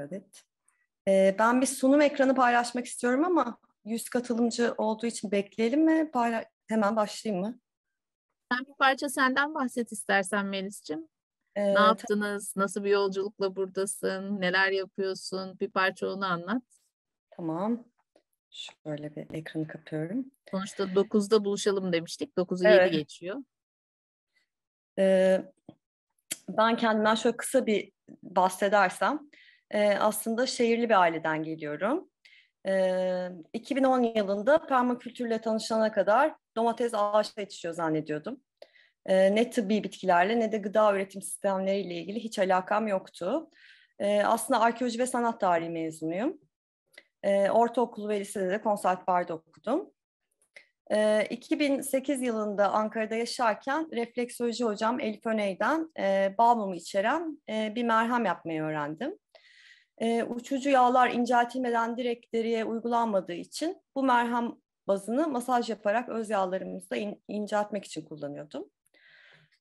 adet. Ee, ben bir sunum ekranı paylaşmak istiyorum ama 100 katılımcı olduğu için bekleyelim mi? Payla hemen başlayayım mı? Sen bir parça senden bahset istersen Melis'ciğim. Ee, ne yaptınız? Nasıl bir yolculukla buradasın? Neler yapıyorsun? Bir parça onu anlat. Tamam. Şöyle bir ekranı kapıyorum. Sonuçta 9'da buluşalım demiştik. 9'u evet. 7 geçiyor. Ee, ben kendimden şöyle kısa bir bahsedersem e, aslında şehirli bir aileden geliyorum. E, 2010 yılında permakültürle tanışana kadar domates ağaçta yetişiyor zannediyordum. E, ne tıbbi bitkilerle ne de gıda üretim sistemleriyle ilgili hiç alakam yoktu. E, aslında arkeoloji ve sanat tarihi mezunuyum. E, ortaokul ve lisede de konservatuvarda okudum. E, 2008 yılında Ankara'da yaşarken refleksoloji hocam Elif Öney'den e, balmumu içeren e, bir merhem yapmayı öğrendim e, uçucu yağlar inceltilmeden direkt deriye uygulanmadığı için bu merhem bazını masaj yaparak öz yağlarımızda in, inceltmek için kullanıyordum.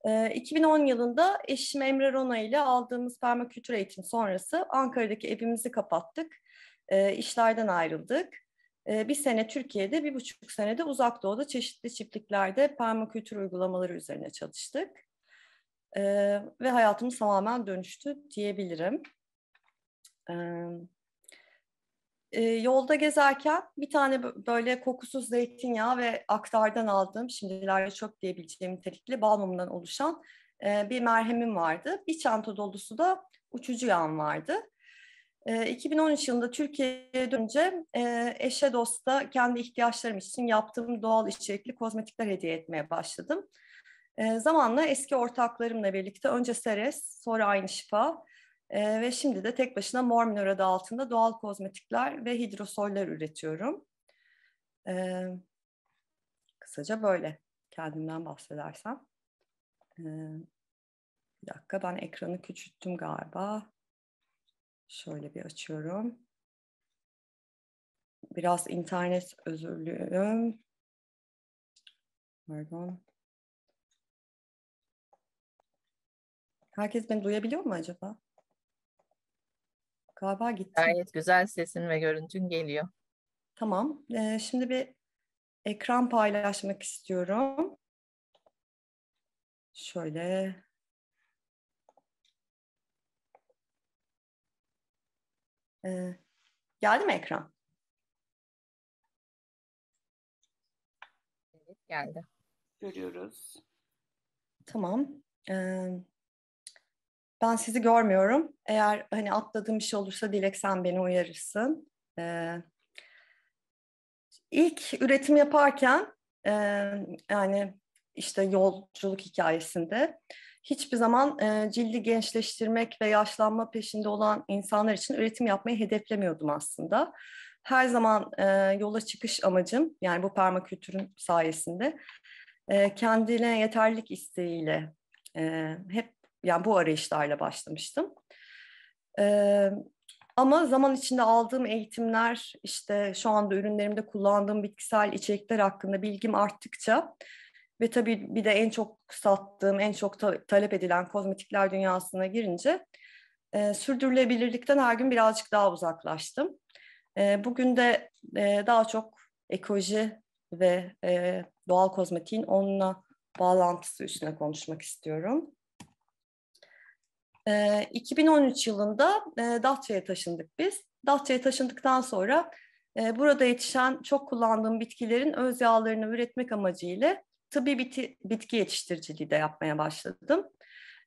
E, ee, 2010 yılında eşim Emre Rona ile aldığımız permakültür eğitim sonrası Ankara'daki evimizi kapattık, e, işlerden ayrıldık. E, bir sene Türkiye'de, bir buçuk senede uzak doğuda çeşitli çiftliklerde permakültür uygulamaları üzerine çalıştık. Ee, ve hayatımız tamamen dönüştü diyebilirim. E, yolda gezerken bir tane böyle kokusuz zeytinyağı ve aktardan aldığım şimdilerde çok diyebileceğim nitelikli bal mumundan oluşan e, bir merhemim vardı. Bir çanta dolusu da uçucu yağım vardı. E, 2013 yılında Türkiye'ye dönünce e, eşe dosta kendi ihtiyaçlarım için yaptığım doğal içerikli kozmetikler hediye etmeye başladım. E, zamanla eski ortaklarımla birlikte önce Seres, sonra Aynı Şifa, e, ve şimdi de tek başına Mormon adı altında doğal kozmetikler ve hidrosoller üretiyorum. E, kısaca böyle kendimden bahsedersem. E, bir dakika ben ekranı küçülttüm galiba. Şöyle bir açıyorum. Biraz internet özürlüğüm. Pardon. Herkes beni duyabiliyor mu acaba? Galiba gitti. Gayet güzel sesin ve görüntün geliyor. Tamam. Ee, şimdi bir ekran paylaşmak istiyorum. Şöyle Ee, geldi mi ekran? Evet geldi. Görüyoruz. Tamam. Ee, ben sizi görmüyorum. Eğer hani atladığım bir şey olursa Dilek sen beni uyarırsın. Ee, ilk üretim yaparken e, yani işte yolculuk hikayesinde hiçbir zaman e, cildi gençleştirmek ve yaşlanma peşinde olan insanlar için üretim yapmayı hedeflemiyordum aslında. Her zaman e, yola çıkış amacım yani bu permakültürün sayesinde e, kendine yeterlilik isteğiyle e, hep yani bu arayışlarla başlamıştım. Ee, ama zaman içinde aldığım eğitimler, işte şu anda ürünlerimde kullandığım bitkisel içerikler hakkında bilgim arttıkça ve tabii bir de en çok sattığım, en çok ta- talep edilen kozmetikler dünyasına girince e, sürdürülebilirlikten her gün birazcık daha uzaklaştım. E, bugün de e, daha çok ekoloji ve e, doğal kozmetiğin onunla bağlantısı üstüne konuşmak istiyorum. E, ee, 2013 yılında e, Datça'ya taşındık biz. Datça'ya taşındıktan sonra e, burada yetişen çok kullandığım bitkilerin öz yağlarını üretmek amacıyla tıbbi biti, bitki yetiştiriciliği de yapmaya başladım.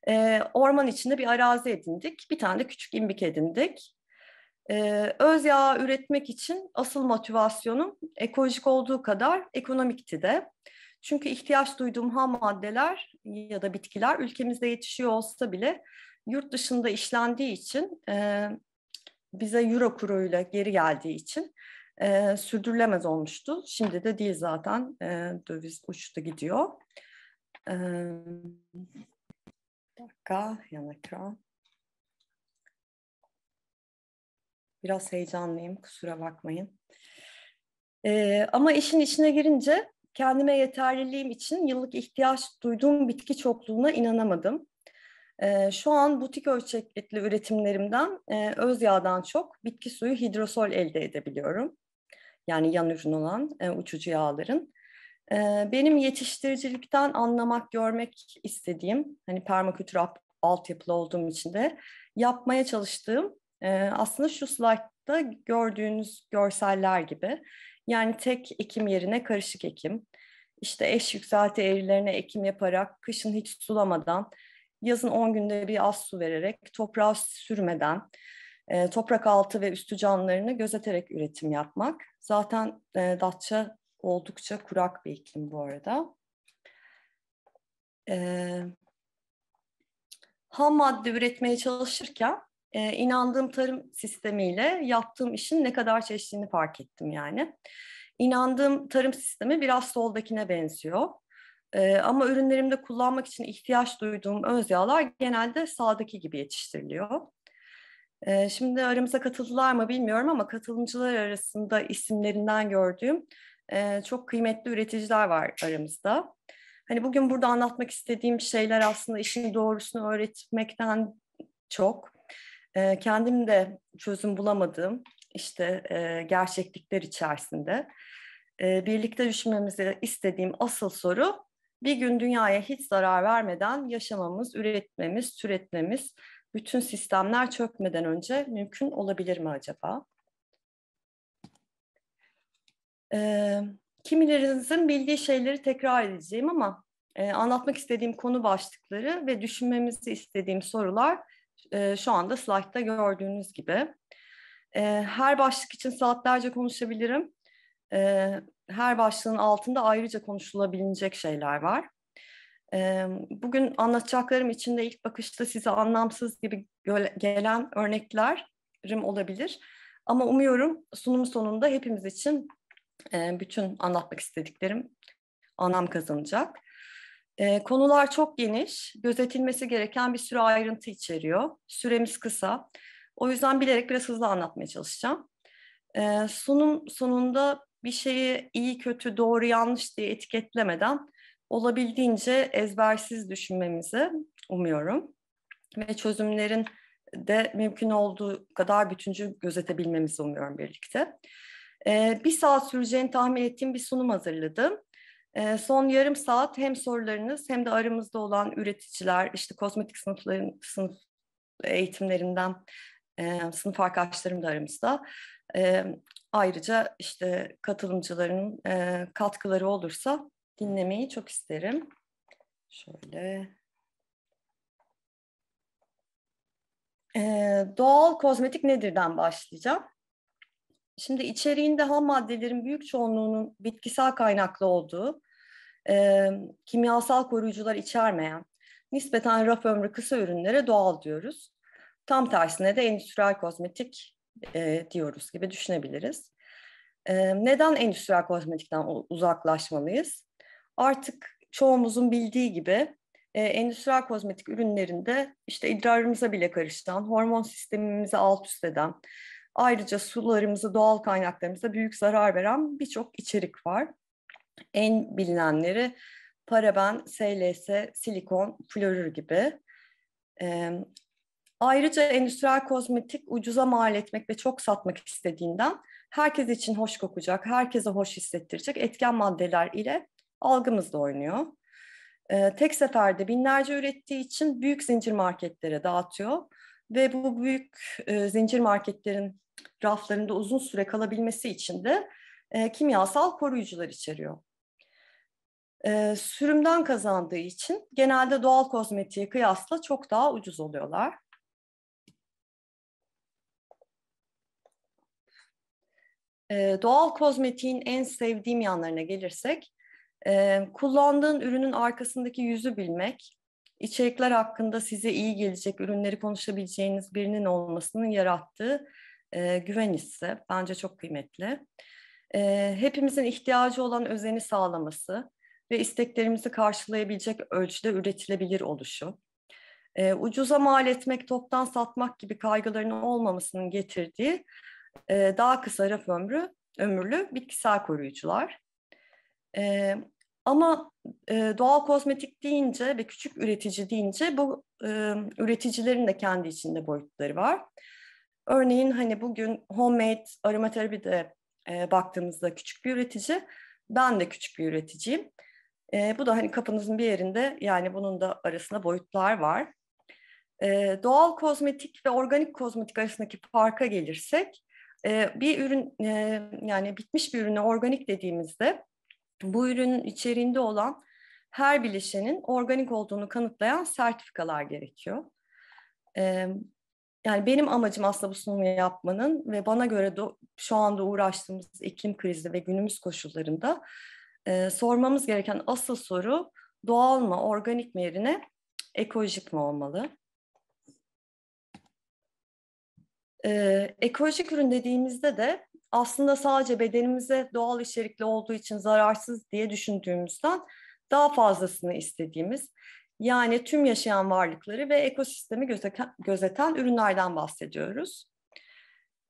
E, orman içinde bir arazi edindik. Bir tane de küçük imbik edindik. Ee, öz yağ üretmek için asıl motivasyonum ekolojik olduğu kadar ekonomikti de. Çünkü ihtiyaç duyduğum ham maddeler ya da bitkiler ülkemizde yetişiyor olsa bile yurt dışında işlendiği için e, bize euro kuruyla geri geldiği için e, sürdürülemez olmuştu. Şimdi de değil zaten e, döviz uçtu gidiyor. E, bir dakika yan ekran. Biraz heyecanlıyım kusura bakmayın. E, ama işin içine girince kendime yeterliliğim için yıllık ihtiyaç duyduğum bitki çokluğuna inanamadım şu an butik ölçekli üretimlerimden e, öz yağdan çok bitki suyu hidrosol elde edebiliyorum. Yani yan ürün olan e, uçucu yağların. E, benim yetiştiricilikten anlamak, görmek istediğim, hani permakültür altyapılı olduğum için de yapmaya çalıştığım e, aslında şu slaytta gördüğünüz görseller gibi. Yani tek ekim yerine karışık ekim, işte eş yükselti eğrilerine ekim yaparak kışın hiç sulamadan yazın 10 günde bir az su vererek, toprağa sürmeden, e, toprak altı ve üstü canlılarını gözeterek üretim yapmak. Zaten e, Datça oldukça kurak bir iklim bu arada. E, ham madde üretmeye çalışırken e, inandığım tarım sistemiyle yaptığım işin ne kadar çeşitliğini fark ettim yani. İnandığım tarım sistemi biraz soldakine benziyor. E, ama ürünlerimde kullanmak için ihtiyaç duyduğum öz yağlar genelde sağdaki gibi yetiştiriliyor. E, şimdi aramıza katıldılar mı bilmiyorum ama katılımcılar arasında isimlerinden gördüğüm e, çok kıymetli üreticiler var aramızda. Hani bugün burada anlatmak istediğim şeyler aslında işin doğrusunu öğretmekten çok. E, kendim de çözüm bulamadığım işte e, gerçeklikler içerisinde e, birlikte düşünmemizi istediğim asıl soru bir gün dünyaya hiç zarar vermeden yaşamamız, üretmemiz, türetmemiz, bütün sistemler çökmeden önce mümkün olabilir mi acaba? Ee, kimilerinizin bildiği şeyleri tekrar edeceğim ama e, anlatmak istediğim konu başlıkları ve düşünmemizi istediğim sorular e, şu anda slaytta gördüğünüz gibi. E, her başlık için saatlerce konuşabilirim e, her başlığın altında ayrıca konuşulabilecek şeyler var. E, bugün anlatacaklarım içinde ilk bakışta size anlamsız gibi gelen örneklerim olabilir. Ama umuyorum sunum sonunda hepimiz için e, bütün anlatmak istediklerim anlam kazanacak. E, konular çok geniş, gözetilmesi gereken bir sürü ayrıntı içeriyor. Süremiz kısa. O yüzden bilerek biraz hızlı anlatmaya çalışacağım. E, sunum sonunda bir şeyi iyi kötü doğru yanlış diye etiketlemeden olabildiğince ezbersiz düşünmemizi umuyorum ve çözümlerin de mümkün olduğu kadar bütüncül gözetebilmemizi umuyorum birlikte. Ee, bir saat süreceğini tahmin ettiğim bir sunum hazırladım. Ee, son yarım saat hem sorularınız hem de aramızda olan üreticiler, işte kozmetik sınıfların sınıf eğitimlerinden e, sınıf arkadaşlarım da aramızda. E, Ayrıca işte katılımcıların e, katkıları olursa dinlemeyi çok isterim. Şöyle. E, doğal kozmetik nedir'den başlayacağım. Şimdi içeriğinde ham maddelerin büyük çoğunluğunun bitkisel kaynaklı olduğu, e, kimyasal koruyucular içermeyen, nispeten raf ömrü kısa ürünlere doğal diyoruz. Tam tersine de endüstriyel kozmetik e, diyoruz gibi düşünebiliriz. E, neden endüstriyel kozmetikten uzaklaşmalıyız? Artık çoğumuzun bildiği gibi e, endüstriyel kozmetik ürünlerinde işte idrarımıza bile karıştan, hormon sistemimizi alt üst eden, ayrıca sularımızı, doğal kaynaklarımıza büyük zarar veren birçok içerik var. En bilinenleri paraben, SLS, silikon, florür gibi. E, Ayrıca endüstriyel kozmetik ucuza mal etmek ve çok satmak istediğinden herkes için hoş kokacak, herkese hoş hissettirecek etken maddeler ile algımızda oynuyor. Ee, tek seferde binlerce ürettiği için büyük zincir marketlere dağıtıyor ve bu büyük e, zincir marketlerin raflarında uzun süre kalabilmesi için de e, kimyasal koruyucular içeriyor. E, sürümden kazandığı için genelde doğal kozmetiğe kıyasla çok daha ucuz oluyorlar. Ee, doğal kozmetiğin en sevdiğim yanlarına gelirsek, e, kullandığın ürünün arkasındaki yüzü bilmek, içerikler hakkında size iyi gelecek ürünleri konuşabileceğiniz birinin olmasının yarattığı e, güven hissi bence çok kıymetli. E, hepimizin ihtiyacı olan özeni sağlaması ve isteklerimizi karşılayabilecek ölçüde üretilebilir oluşu. E, ucuza mal etmek, toptan satmak gibi kaygılarının olmamasının getirdiği e, daha kısa raf ömrü, ömürlü bitkisel koruyucular. E, ama e, doğal kozmetik deyince ve küçük üretici deyince bu e, üreticilerin de kendi içinde boyutları var. Örneğin hani bugün homemade aromaterapi de e, baktığımızda küçük bir üretici. Ben de küçük bir üreticiyim. E, bu da hani kapınızın bir yerinde yani bunun da arasında boyutlar var. E, doğal kozmetik ve organik kozmetik arasındaki farka gelirsek bir ürün yani bitmiş bir ürüne organik dediğimizde bu ürünün içerisinde olan her bileşenin organik olduğunu kanıtlayan sertifikalar gerekiyor. yani benim amacım aslında bu sunumu yapmanın ve bana göre de şu anda uğraştığımız iklim krizi ve günümüz koşullarında sormamız gereken asıl soru doğal mı, organik mi yerine ekolojik mi olmalı? Ee, ekolojik ürün dediğimizde de aslında sadece bedenimize doğal içerikli olduğu için zararsız diye düşündüğümüzden daha fazlasını istediğimiz yani tüm yaşayan varlıkları ve ekosistemi gözeten, gözeten ürünlerden bahsediyoruz.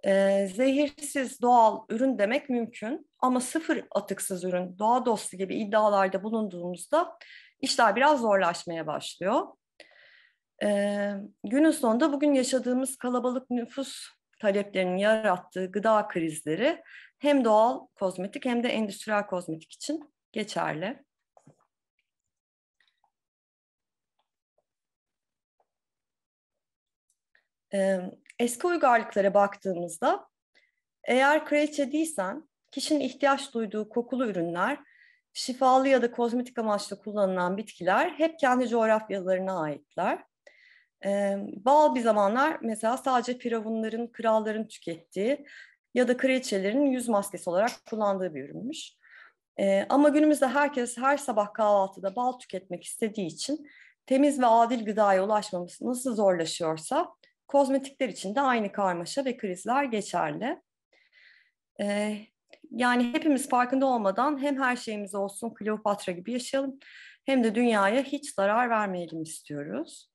Ee, zehirsiz doğal ürün demek mümkün ama sıfır atıksız ürün, doğa dostu gibi iddialarda bulunduğumuzda işler biraz zorlaşmaya başlıyor. Ee, günün sonunda bugün yaşadığımız kalabalık nüfus taleplerinin yarattığı gıda krizleri hem doğal kozmetik hem de endüstriyel kozmetik için geçerli. Ee, eski uygarlıklara baktığımızda eğer kraliçe değilsen kişinin ihtiyaç duyduğu kokulu ürünler, şifalı ya da kozmetik amaçlı kullanılan bitkiler hep kendi coğrafyalarına aitler. E, Baal bir zamanlar mesela sadece firavunların, kralların tükettiği ya da kraliçelerin yüz maskesi olarak kullandığı bir ürünmüş. E, ama günümüzde herkes her sabah kahvaltıda bal tüketmek istediği için temiz ve adil gıdaya ulaşmamız nasıl zorlaşıyorsa kozmetikler için de aynı karmaşa ve krizler geçerli. E, yani hepimiz farkında olmadan hem her şeyimiz olsun Kleopatra gibi yaşayalım hem de dünyaya hiç zarar vermeyelim istiyoruz.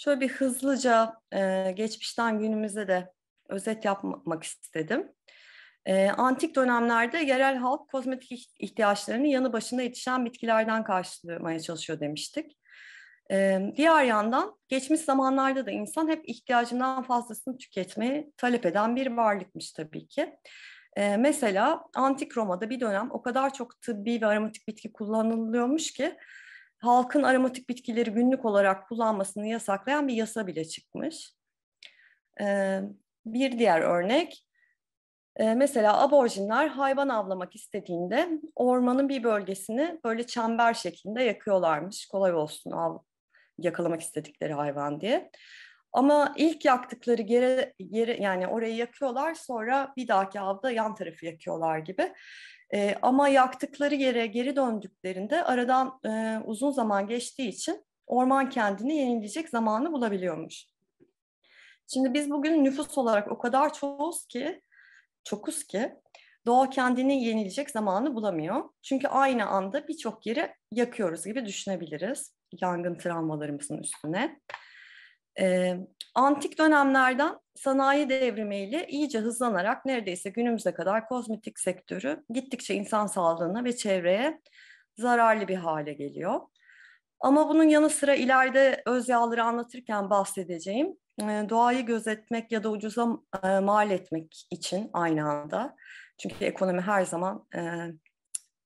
Şöyle bir hızlıca e, geçmişten günümüze de özet yapmak istedim. E, antik dönemlerde yerel halk kozmetik ihtiyaçlarını yanı başında yetişen bitkilerden karşılamaya çalışıyor demiştik. E, diğer yandan geçmiş zamanlarda da insan hep ihtiyacından fazlasını tüketmeyi talep eden bir varlıkmış tabii ki. E, mesela antik Roma'da bir dönem o kadar çok tıbbi ve aromatik bitki kullanılıyormuş ki halkın aromatik bitkileri günlük olarak kullanmasını yasaklayan bir yasa bile çıkmış. Ee, bir diğer örnek, ee, mesela aborjinler hayvan avlamak istediğinde ormanın bir bölgesini böyle çember şeklinde yakıyorlarmış. Kolay olsun av yakalamak istedikleri hayvan diye. Ama ilk yaktıkları yere, yere yani orayı yakıyorlar sonra bir dahaki avda yan tarafı yakıyorlar gibi. E, ama yaktıkları yere geri döndüklerinde aradan e, uzun zaman geçtiği için orman kendini yenileyecek zamanı bulabiliyormuş. Şimdi biz bugün nüfus olarak o kadar çoğuz ki, çokuz ki doğa kendini yenileyecek zamanı bulamıyor. Çünkü aynı anda birçok yeri yakıyoruz gibi düşünebiliriz yangın travmalarımızın üstüne. Ee, antik dönemlerden sanayi devrimiyle iyice hızlanarak neredeyse günümüze kadar kozmetik sektörü gittikçe insan sağlığına ve çevreye zararlı bir hale geliyor. Ama bunun yanı sıra ileride öz yağları anlatırken bahsedeceğim. E, doğayı gözetmek ya da ucuza e, mal etmek için aynı anda. Çünkü ekonomi her zaman e,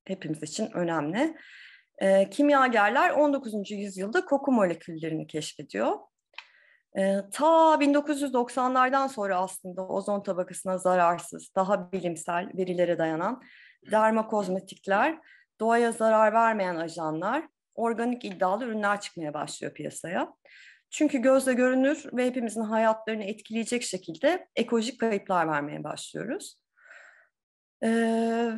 hepimiz için önemli. Kimyagerler 19. yüzyılda koku moleküllerini keşfediyor. E, ta 1990'lardan sonra aslında ozon tabakasına zararsız, daha bilimsel verilere dayanan dermakozmetikler, doğaya zarar vermeyen ajanlar, organik iddialı ürünler çıkmaya başlıyor piyasaya. Çünkü gözle görünür ve hepimizin hayatlarını etkileyecek şekilde ekolojik kayıplar vermeye başlıyoruz. Ee,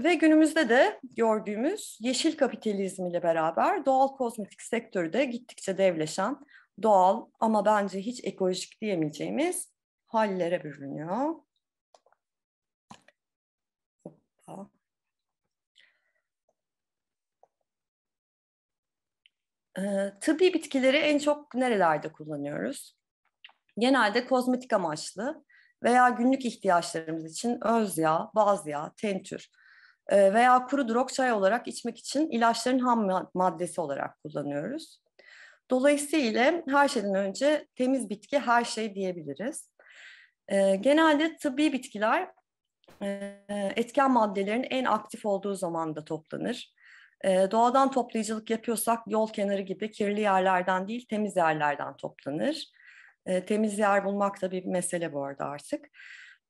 ve günümüzde de gördüğümüz yeşil kapitalizm ile beraber doğal kozmetik sektörü de gittikçe devleşen, doğal ama bence hiç ekolojik diyemeyeceğimiz hallere bürünüyor. Hoppa. Ee, tıbbi bitkileri en çok nerelerde kullanıyoruz? Genelde kozmetik amaçlı veya günlük ihtiyaçlarımız için öz yağ, baz yağ, tentür e, veya kuru drog çay olarak içmek için ilaçların ham maddesi olarak kullanıyoruz. Dolayısıyla her şeyden önce temiz bitki her şey diyebiliriz. E, genelde tıbbi bitkiler e, etken maddelerin en aktif olduğu zamanda toplanır. E, doğadan toplayıcılık yapıyorsak yol kenarı gibi kirli yerlerden değil temiz yerlerden toplanır. E, temiz yer bulmak da bir mesele bu arada artık.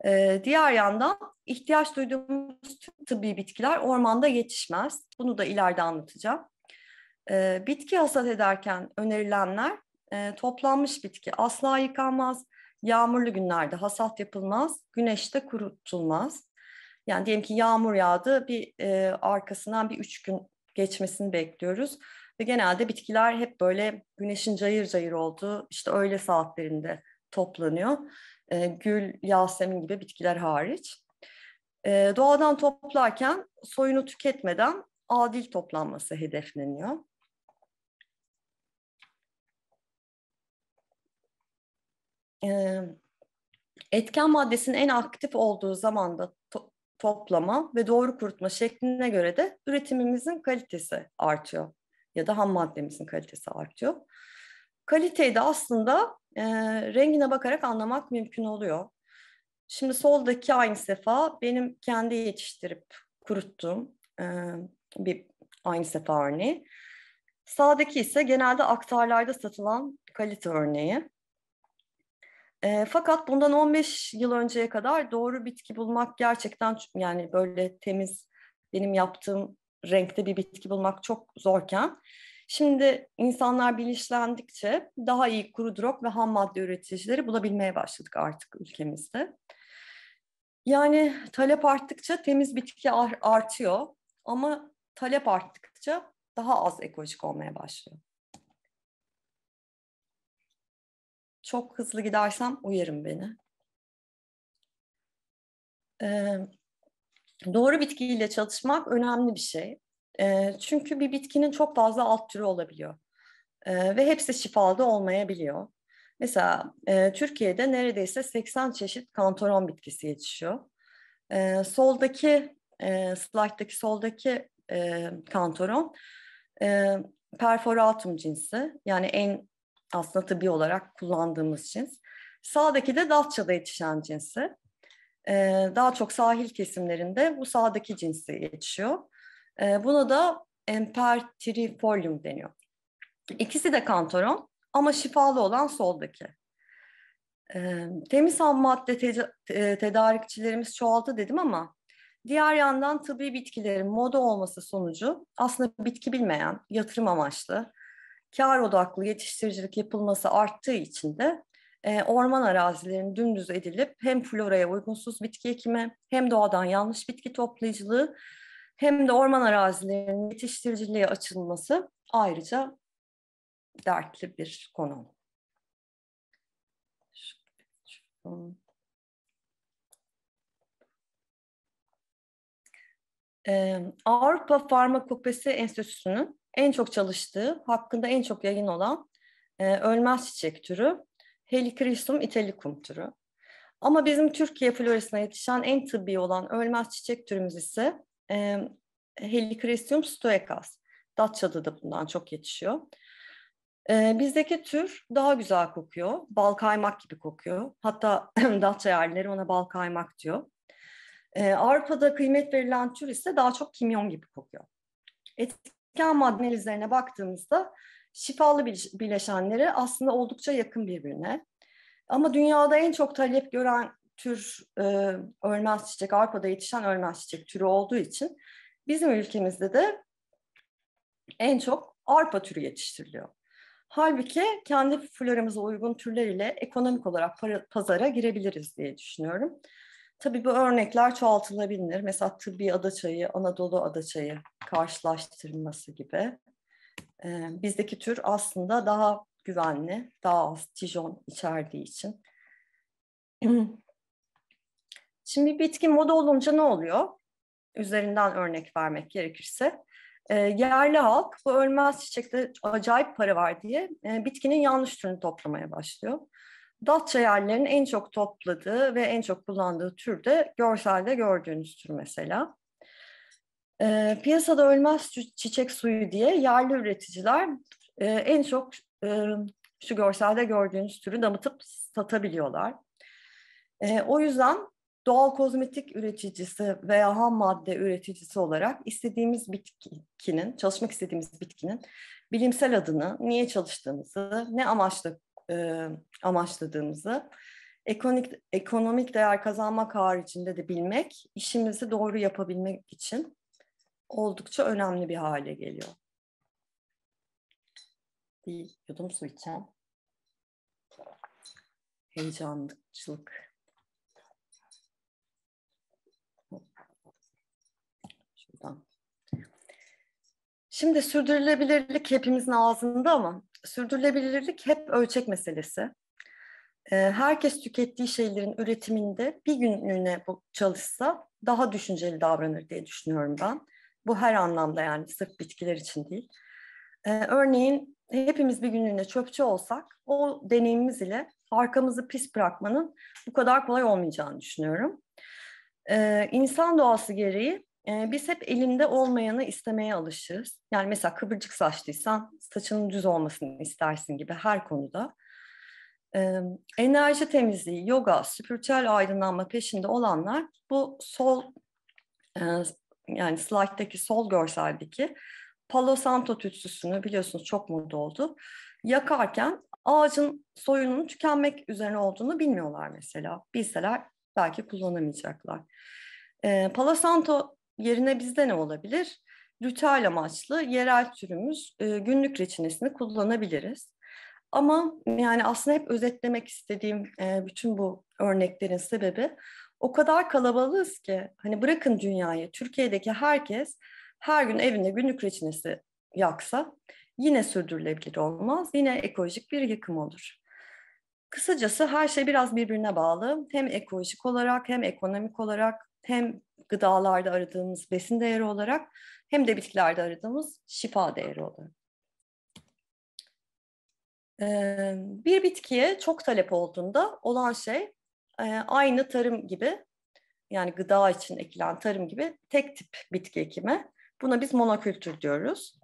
E, diğer yandan ihtiyaç duyduğumuz tıbbi bitkiler ormanda yetişmez. Bunu da ileride anlatacağım. E, bitki hasat ederken önerilenler e, toplanmış bitki asla yıkanmaz, yağmurlu günlerde hasat yapılmaz, güneşte kurutulmaz. Yani diyelim ki yağmur yağdı, bir e, arkasından bir üç gün geçmesini bekliyoruz. Ve genelde bitkiler hep böyle güneşin cayır cayır olduğu işte öğle saatlerinde toplanıyor. E, gül, yasemin gibi bitkiler hariç. E, doğadan toplarken soyunu tüketmeden adil toplanması hedefleniyor. e, etken maddesinin en aktif olduğu zamanda to- toplama ve doğru kurutma şekline göre de üretimimizin kalitesi artıyor ya da ham maddemizin kalitesi artıyor. Kaliteyi de aslında e, rengine bakarak anlamak mümkün oluyor. Şimdi soldaki aynı sefa benim kendi yetiştirip kuruttuğum e, bir aynı sefa örneği. Sağdaki ise genelde aktarlarda satılan kalite örneği. E, fakat bundan 15 yıl önceye kadar doğru bitki bulmak gerçekten yani böyle temiz benim yaptığım renkte bir bitki bulmak çok zorken şimdi insanlar bilinçlendikçe daha iyi kuru drog ve ham madde üreticileri bulabilmeye başladık artık ülkemizde. Yani talep arttıkça temiz bitki artıyor ama talep arttıkça daha az ekolojik olmaya başlıyor. Çok hızlı gidersem uyarın beni. Ee, doğru bitkiyle çalışmak önemli bir şey. Ee, çünkü bir bitkinin çok fazla alt türü olabiliyor. Ee, ve hepsi şifalı olmayabiliyor. Mesela e, Türkiye'de neredeyse 80 çeşit kantoron bitkisi yetişiyor. E, soldaki, e, slayttaki soldaki e, kantoron e, perforatum cinsi. Yani en aslında tıbbi olarak kullandığımız cins. Sağdaki de Datça'da yetişen cinsi. Ee, daha çok sahil kesimlerinde bu sağdaki cinsi yetişiyor. Ee, buna da Empertrifolium deniyor. İkisi de kantoron ama şifalı olan soldaki. Ee, temiz ham madde te- tedarikçilerimiz çoğaldı dedim ama diğer yandan tıbbi bitkilerin moda olması sonucu aslında bitki bilmeyen, yatırım amaçlı kar odaklı yetiştiricilik yapılması arttığı için de e, orman arazilerinin dümdüz edilip hem floraya uygunsuz bitki ekimi hem doğadan yanlış bitki toplayıcılığı hem de orman arazilerinin yetiştiriciliğe açılması ayrıca dertli bir konu. Ee, Avrupa Farmakopesi Enstitüsü'nün en çok çalıştığı, hakkında en çok yayın olan e, ölmez çiçek türü Helichrysum italicum türü. Ama bizim Türkiye florisine yetişen en tıbbi olan ölmez çiçek türümüz ise e, Helichrysum stoecas. Datça'da da bundan çok yetişiyor. E, bizdeki tür daha güzel kokuyor. Bal kaymak gibi kokuyor. Hatta Datça yerlileri ona bal kaymak diyor. E, Avrupa'da kıymet verilen tür ise daha çok kimyon gibi kokuyor. Etki etken maddelerine baktığımızda şifalı bileşenleri aslında oldukça yakın birbirine. Ama dünyada en çok talep gören tür e, ölmez çiçek, Avrupa'da yetişen ölmez çiçek türü olduğu için bizim ülkemizde de en çok arpa türü yetiştiriliyor. Halbuki kendi floramıza uygun türler ile ekonomik olarak para, pazara girebiliriz diye düşünüyorum. Tabii bu örnekler çoğaltılabilir. Mesela tıbbi adaçayı, Anadolu adaçayı karşılaştırması gibi. Ee, bizdeki tür aslında daha güvenli, daha az tijon içerdiği için. Şimdi bitki moda olunca ne oluyor? Üzerinden örnek vermek gerekirse. E, yerli halk bu ölmez çiçekte acayip para var diye e, bitkinin yanlış türünü toplamaya başlıyor. Datça yerlerinin en çok topladığı ve en çok kullandığı tür de görselde gördüğünüz tür mesela. E, piyasada ölmez çiçek suyu diye yerli üreticiler e, en çok e, şu görselde gördüğünüz türü damıtıp satabiliyorlar. E, o yüzden doğal kozmetik üreticisi veya ham madde üreticisi olarak istediğimiz bitkinin, çalışmak istediğimiz bitkinin bilimsel adını, niye çalıştığımızı, ne amaçla e, amaçladığımızı, ekonomik, ekonomik değer kazanmak haricinde de bilmek, işimizi doğru yapabilmek için oldukça önemli bir hale geliyor. Bir yudum su içeceğim. Heyecanlıkçılık. Şuradan. Şimdi sürdürülebilirlik hepimizin ağzında ama sürdürülebilirlik hep ölçek meselesi. Ee, herkes tükettiği şeylerin üretiminde bir günlüğüne çalışsa daha düşünceli davranır diye düşünüyorum ben. Bu her anlamda yani sırf bitkiler için değil. Ee, örneğin hepimiz bir günlüğüne çöpçü olsak o deneyimimiz ile arkamızı pis bırakmanın bu kadar kolay olmayacağını düşünüyorum. Ee, insan doğası gereği biz hep elimde olmayanı istemeye alışırız. Yani mesela kıvırcık saçlıysan saçının düz olmasını istersin gibi her konuda. enerji temizliği, yoga, spiritüel aydınlanma peşinde olanlar bu sol yani slayttaki sol görseldeki Palo Santo tütsüsünü biliyorsunuz çok moda oldu. Yakarken ağacın soyunun tükenmek üzerine olduğunu bilmiyorlar mesela. Bilseler belki kullanamayacaklar. Palo Santo Yerine bizde ne olabilir? Rütal amaçlı yerel türümüz e, günlük reçinesini kullanabiliriz. Ama yani aslında hep özetlemek istediğim e, bütün bu örneklerin sebebi o kadar kalabalığız ki hani bırakın dünyayı Türkiye'deki herkes her gün evinde günlük reçinesi yaksa yine sürdürülebilir olmaz. Yine ekolojik bir yıkım olur. Kısacası her şey biraz birbirine bağlı. Hem ekolojik olarak hem ekonomik olarak hem gıdalarda aradığımız besin değeri olarak hem de bitkilerde aradığımız şifa değeri olarak. Ee, bir bitkiye çok talep olduğunda olan şey e, aynı tarım gibi yani gıda için ekilen tarım gibi tek tip bitki ekimi. Buna biz monokültür diyoruz.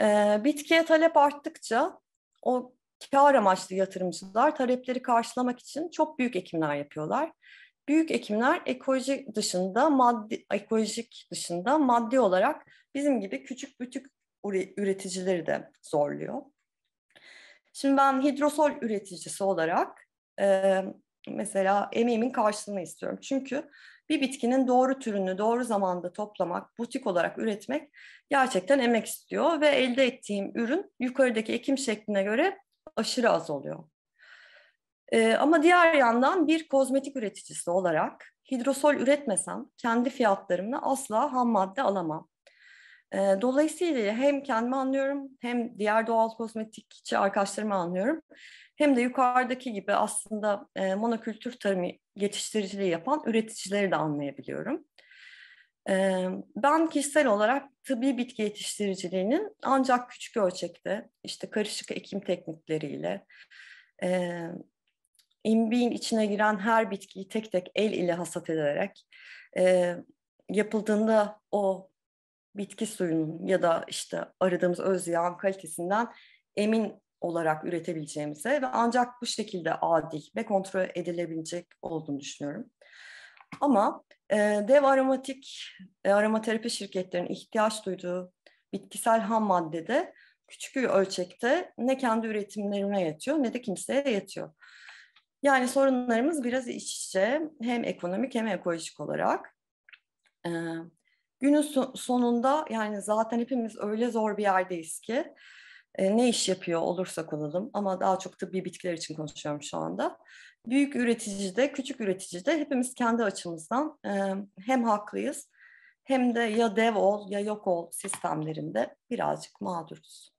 Ee, bitkiye talep arttıkça o kar amaçlı yatırımcılar talepleri karşılamak için çok büyük ekimler yapıyorlar büyük ekimler ekoloji dışında maddi ekolojik dışında maddi olarak bizim gibi küçük küçük üreticileri de zorluyor. Şimdi ben hidrosol üreticisi olarak e, mesela emeğimin karşılığını istiyorum. Çünkü bir bitkinin doğru türünü doğru zamanda toplamak, butik olarak üretmek gerçekten emek istiyor ve elde ettiğim ürün yukarıdaki ekim şekline göre aşırı az oluyor. E, ama diğer yandan bir kozmetik üreticisi olarak hidrosol üretmesem kendi fiyatlarımla asla ham madde alamam. E, dolayısıyla hem kendimi anlıyorum hem diğer doğal kozmetikçi arkadaşlarımı anlıyorum. Hem de yukarıdaki gibi aslında e, monokültür tarımı geçiştiriciliği yapan üreticileri de anlayabiliyorum. Ee, ben kişisel olarak tıbbi bitki yetiştiriciliğinin ancak küçük ölçekte işte karışık ekim teknikleriyle e, imbiğin içine giren her bitkiyi tek tek el ile hasat ederek e, yapıldığında o bitki suyunun ya da işte aradığımız öz yağın kalitesinden emin olarak üretebileceğimize ve ancak bu şekilde adil ve kontrol edilebilecek olduğunu düşünüyorum. Ama e, dev aromatik e, aromaterapi şirketlerinin ihtiyaç duyduğu bitkisel ham maddede küçük bir ölçekte ne kendi üretimlerine yatıyor ne de kimseye yatıyor. Yani sorunlarımız biraz iç içe hem ekonomik hem ekolojik olarak. Ee, günün so- sonunda yani zaten hepimiz öyle zor bir yerdeyiz ki e, ne iş yapıyor olursak olalım ama daha çok tıbbi bitkiler için konuşuyorum şu anda. Büyük üreticide, küçük üreticide hepimiz kendi açımızdan e, hem haklıyız hem de ya dev ol ya yok ol sistemlerinde birazcık mağduruz.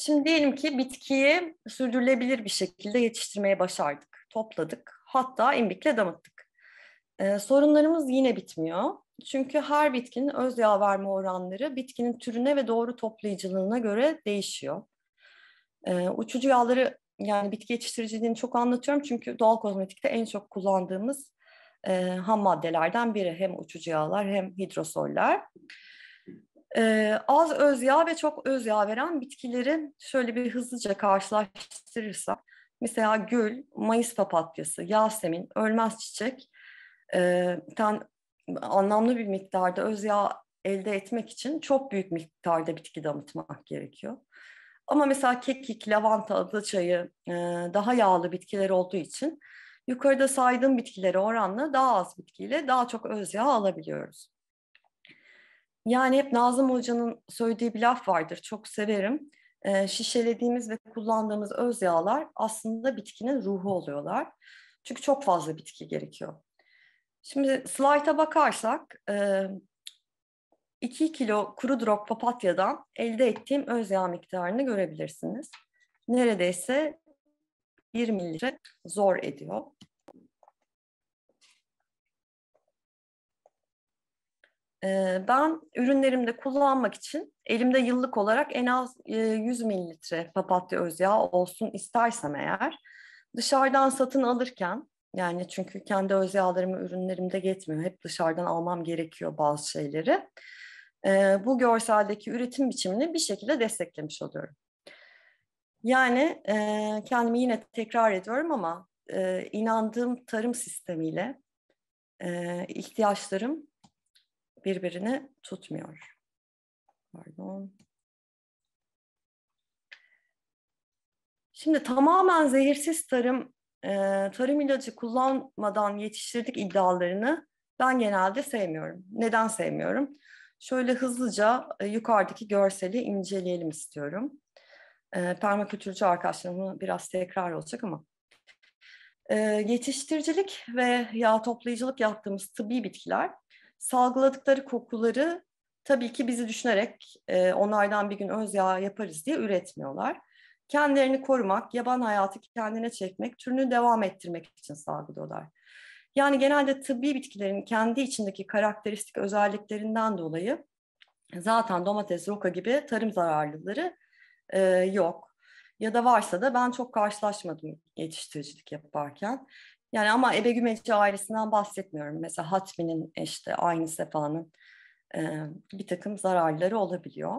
Şimdi diyelim ki bitkiyi sürdürülebilir bir şekilde yetiştirmeye başardık, topladık, hatta imbikle damıttık. Ee, sorunlarımız yine bitmiyor. Çünkü her bitkinin öz yağ verme oranları bitkinin türüne ve doğru toplayıcılığına göre değişiyor. Ee, uçucu yağları yani bitki yetiştiriciliğini çok anlatıyorum çünkü doğal kozmetikte en çok kullandığımız e, ham maddelerden biri hem uçucu yağlar hem hidrosoller. E, az öz yağ ve çok öz yağ veren bitkileri şöyle bir hızlıca karşılaştırırsak, mesela gül, mayıs papatyası, yasemin, ölmez çiçek, e, ten, anlamlı bir miktarda öz yağ elde etmek için çok büyük miktarda bitki damıtmak gerekiyor. Ama mesela kekik, lavanta, adı çayı e, daha yağlı bitkiler olduğu için yukarıda saydığım bitkilere oranla daha az bitkiyle daha çok öz yağ alabiliyoruz. Yani hep Nazım Hoca'nın söylediği bir laf vardır, çok severim. E, şişelediğimiz ve kullandığımız öz yağlar aslında bitkinin ruhu oluyorlar. Çünkü çok fazla bitki gerekiyor. Şimdi slayta bakarsak e, 2 kilo kuru drop papatyadan elde ettiğim öz yağ miktarını görebilirsiniz. Neredeyse 1 mililitre zor ediyor. Ben ürünlerimde kullanmak için elimde yıllık olarak en az 100 mililitre papatya öz yağı olsun istersem eğer dışarıdan satın alırken yani çünkü kendi öz yağlarımı ürünlerimde yetmiyor. Hep dışarıdan almam gerekiyor bazı şeyleri. Bu görseldeki üretim biçimini bir şekilde desteklemiş oluyorum. Yani kendimi yine tekrar ediyorum ama inandığım tarım sistemiyle ihtiyaçlarım birbirine tutmuyor. Pardon. Şimdi tamamen zehirsiz tarım, e, tarım ilacı kullanmadan yetiştirdik iddialarını ben genelde sevmiyorum. Neden sevmiyorum? Şöyle hızlıca e, yukarıdaki görseli inceleyelim istiyorum. E, permakültürcü arkadaşlarımın biraz tekrar olacak ama e, yetiştiricilik ve yağ toplayıcılık yaptığımız tıbbi bitkiler salgıladıkları kokuları tabii ki bizi düşünerek e, onlardan bir gün öz yağ yaparız diye üretmiyorlar. Kendilerini korumak, yaban hayatı kendine çekmek, türünü devam ettirmek için salgılıyorlar. Yani genelde tıbbi bitkilerin kendi içindeki karakteristik özelliklerinden dolayı zaten domates, roka gibi tarım zararlıları e, yok. Ya da varsa da ben çok karşılaşmadım yetiştiricilik yaparken. Yani ama Ebe Gümeci ailesinden bahsetmiyorum. Mesela Hatmi'nin işte aynı Sefa'nın e, bir takım zararları olabiliyor.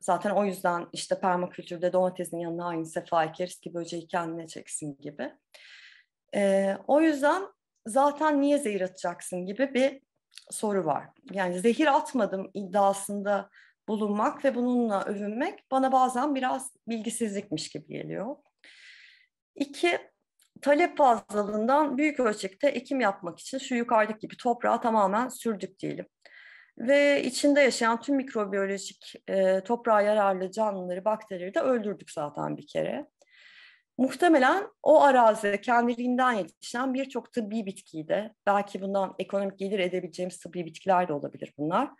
Zaten o yüzden işte permakültürde domatesin yanına aynı sefa ekeriz ki böceği kendine çeksin gibi. E, o yüzden zaten niye zehir atacaksın gibi bir soru var. Yani zehir atmadım iddiasında bulunmak ve bununla övünmek bana bazen biraz bilgisizlikmiş gibi geliyor. İki, talep fazlalığından büyük ölçekte ekim yapmak için şu yukarıdaki gibi toprağı tamamen sürdük diyelim. Ve içinde yaşayan tüm mikrobiyolojik e, toprağa yararlı canlıları, bakterileri de öldürdük zaten bir kere. Muhtemelen o arazide kendiliğinden yetişen birçok tıbbi bitkiyi de, belki bundan ekonomik gelir edebileceğimiz tıbbi bitkiler de olabilir bunlar.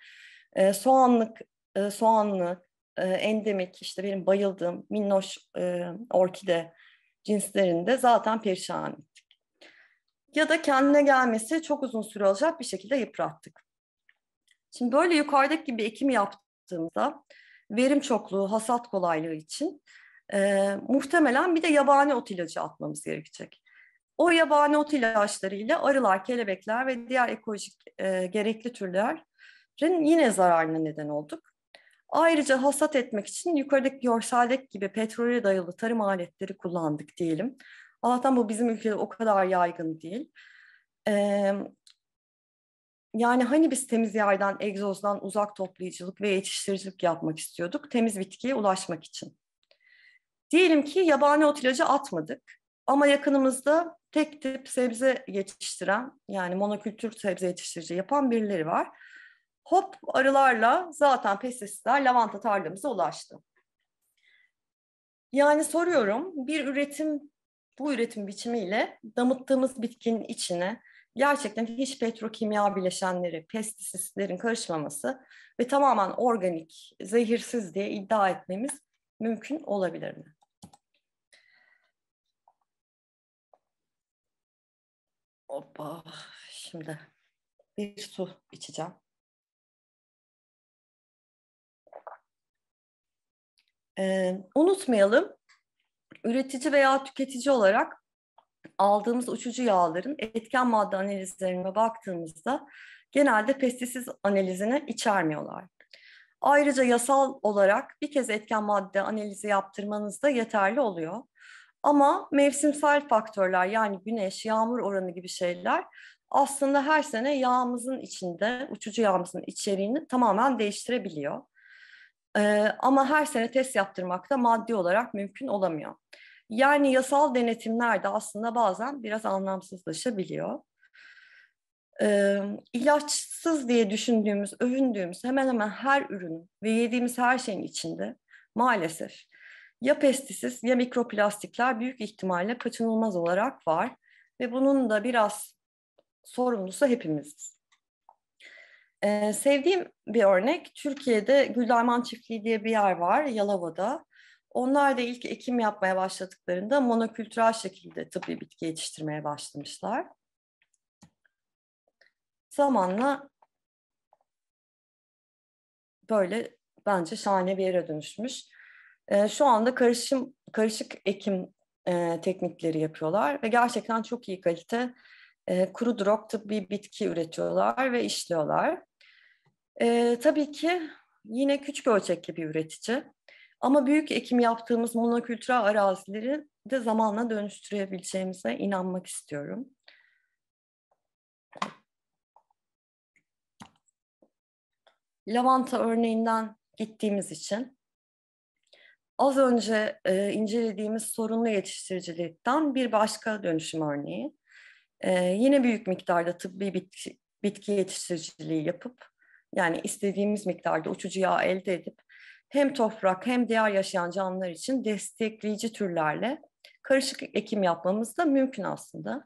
E, soğanlık, e, soğanlı, e, endemik, işte benim bayıldığım minnoş e, orkide, cinslerinde zaten perişan ettik. Ya da kendine gelmesi çok uzun süre olacak bir şekilde yıprattık. Şimdi böyle yukarıdaki gibi ekim yaptığımızda verim çokluğu, hasat kolaylığı için e, muhtemelen bir de yabani ot ilacı atmamız gerekecek. O yabani ot ilaçlarıyla arılar, kelebekler ve diğer ekolojik e, gerekli türlerin yine zararına neden olduk. Ayrıca hasat etmek için yukarıdaki görseldeki gibi petrole dayalı tarım aletleri kullandık diyelim. Allah'tan bu bizim ülkede o kadar yaygın değil. Ee, yani hani biz temiz yerden, egzozdan uzak toplayıcılık ve yetiştiricilik yapmak istiyorduk temiz bitkiye ulaşmak için. Diyelim ki yabani ot ilacı atmadık ama yakınımızda tek tip sebze yetiştiren yani monokültür sebze yetiştirici yapan birileri var hop arılarla zaten pestisitler lavanta tarlamıza ulaştı. Yani soruyorum bir üretim bu üretim biçimiyle damıttığımız bitkinin içine gerçekten hiç petrokimya bileşenleri, pestisitlerin karışmaması ve tamamen organik, zehirsiz diye iddia etmemiz mümkün olabilir mi? Hoppa, şimdi bir su içeceğim. Ee, unutmayalım, üretici veya tüketici olarak aldığımız uçucu yağların etken madde analizlerine baktığımızda genelde pestisiz analizini içermiyorlar. Ayrıca yasal olarak bir kez etken madde analizi yaptırmanız da yeterli oluyor. Ama mevsimsel faktörler yani güneş, yağmur oranı gibi şeyler aslında her sene yağımızın içinde, uçucu yağımızın içeriğini tamamen değiştirebiliyor ama her sene test yaptırmak da maddi olarak mümkün olamıyor. Yani yasal denetimler de aslında bazen biraz anlamsızlaşabiliyor. E, ilaçsız diye düşündüğümüz, övündüğümüz hemen hemen her ürünün ve yediğimiz her şeyin içinde maalesef ya pestisiz ya mikroplastikler büyük ihtimalle kaçınılmaz olarak var ve bunun da biraz sorumlusu hepimiziz. Ee, sevdiğim bir örnek Türkiye'de Gülderman Çiftliği diye bir yer var Yalova'da. Onlar da ilk ekim yapmaya başladıklarında monokültürel şekilde tıbbi bitki yetiştirmeye başlamışlar. Zamanla böyle bence şahane bir yere dönüşmüş. Ee, şu anda karışım karışık ekim e, teknikleri yapıyorlar ve gerçekten çok iyi kalite e, kuru drog tıbbi bitki üretiyorlar ve işliyorlar. E, tabii ki yine küçük ölçekli bir üretici. Ama büyük ekim yaptığımız monokültürel arazileri de zamanla dönüştürebileceğimize inanmak istiyorum. Lavanta örneğinden gittiğimiz için az önce e, incelediğimiz sorunlu yetiştiricilikten bir başka dönüşüm örneği. E, yine büyük miktarda tıbbi bitki, bitki yetiştiriciliği yapıp yani istediğimiz miktarda uçucu yağ elde edip hem toprak hem diğer yaşayan canlılar için destekleyici türlerle karışık ekim yapmamız da mümkün aslında.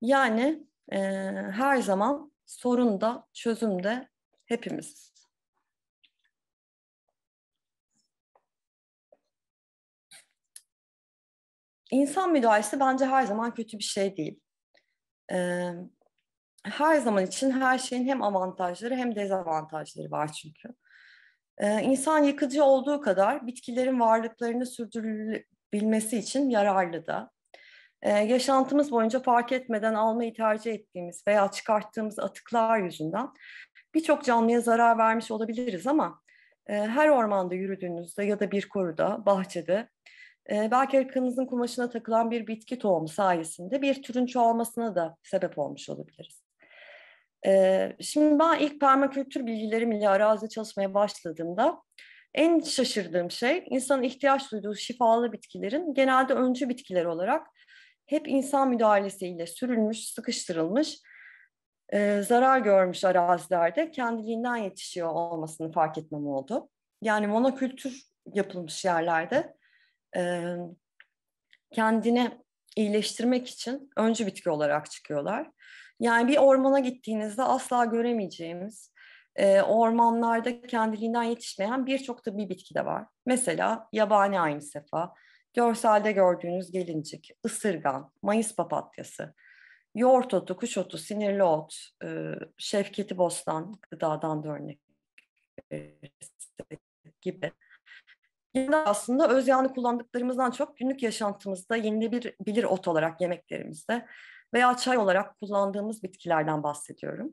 Yani e, her zaman sorun da çözüm de hepimiz. İnsan müdahalesi bence her zaman kötü bir şey değil. E, her zaman için her şeyin hem avantajları hem dezavantajları var çünkü. Ee, insan yıkıcı olduğu kadar bitkilerin varlıklarını sürdürülebilmesi için yararlı da. Ee, yaşantımız boyunca fark etmeden almayı tercih ettiğimiz veya çıkarttığımız atıklar yüzünden birçok canlıya zarar vermiş olabiliriz ama e, her ormanda yürüdüğünüzde ya da bir koruda, bahçede e, belki arkanızın kumaşına takılan bir bitki tohumu sayesinde bir türün çoğalmasına da sebep olmuş olabiliriz şimdi ben ilk permakültür bilgilerimle arazide çalışmaya başladığımda en şaşırdığım şey insanın ihtiyaç duyduğu şifalı bitkilerin genelde öncü bitkiler olarak hep insan müdahalesiyle sürülmüş, sıkıştırılmış, zarar görmüş arazilerde kendiliğinden yetişiyor olmasını fark etmem oldu. Yani monokültür yapılmış yerlerde kendini iyileştirmek için öncü bitki olarak çıkıyorlar. Yani bir ormana gittiğinizde asla göremeyeceğimiz, e, ormanlarda kendiliğinden yetişmeyen birçok tıbbi bitki de var. Mesela yabani aynısefa, görselde gördüğünüz gelincik, ısırgan, mayıs papatyası, yoğurt otu, kuş otu, sinirli ot, e, şefketi bostan gıdadan da örnek gibi. Yine aslında öz yağını kullandıklarımızdan çok günlük yaşantımızda yenilebilir ot olarak yemeklerimizde veya çay olarak kullandığımız bitkilerden bahsediyorum.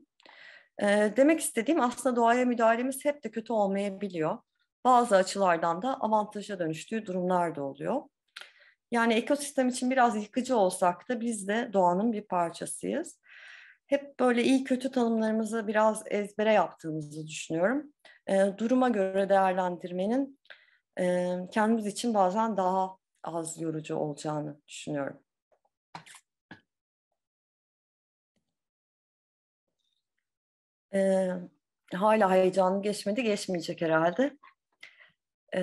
E, demek istediğim aslında doğaya müdahalemiz hep de kötü olmayabiliyor. Bazı açılardan da avantaja dönüştüğü durumlar da oluyor. Yani ekosistem için biraz yıkıcı olsak da biz de doğanın bir parçasıyız. Hep böyle iyi kötü tanımlarımızı biraz ezbere yaptığımızı düşünüyorum. E, duruma göre değerlendirmenin e, kendimiz için bazen daha az yorucu olacağını düşünüyorum. E, hala heyecanım geçmedi, geçmeyecek herhalde. E,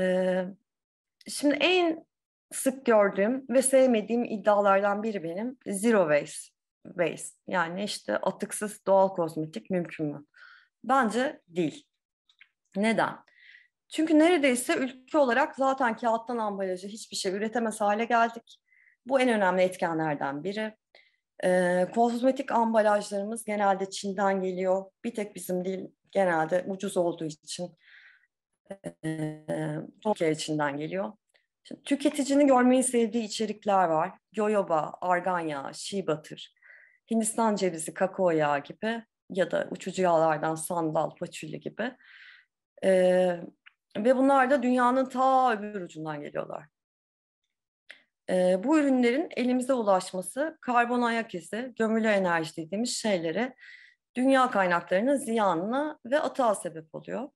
şimdi en sık gördüğüm ve sevmediğim iddialardan biri benim zero waste. Waste yani işte atıksız doğal kozmetik mümkün mü? Bence değil. Neden? Çünkü neredeyse ülke olarak zaten kağıttan ambalajı hiçbir şey üretemez hale geldik. Bu en önemli etkenlerden biri. E, kozmetik ambalajlarımız genelde Çin'den geliyor. Bir tek bizim değil genelde ucuz olduğu için e, Türkiye Çin'den geliyor. Şimdi, tüketicinin görmeyi sevdiği içerikler var. Jojoba, argan yağı, shea butter, Hindistan cevizi, kakao yağı gibi ya da uçucu yağlardan sandal, façülye gibi. Ee, ve bunlar da dünyanın ta öbür ucundan geliyorlar bu ürünlerin elimize ulaşması karbon ayak izi, gömülü enerji dediğimiz şeylere dünya kaynaklarının ziyanına ve atağa sebep oluyor.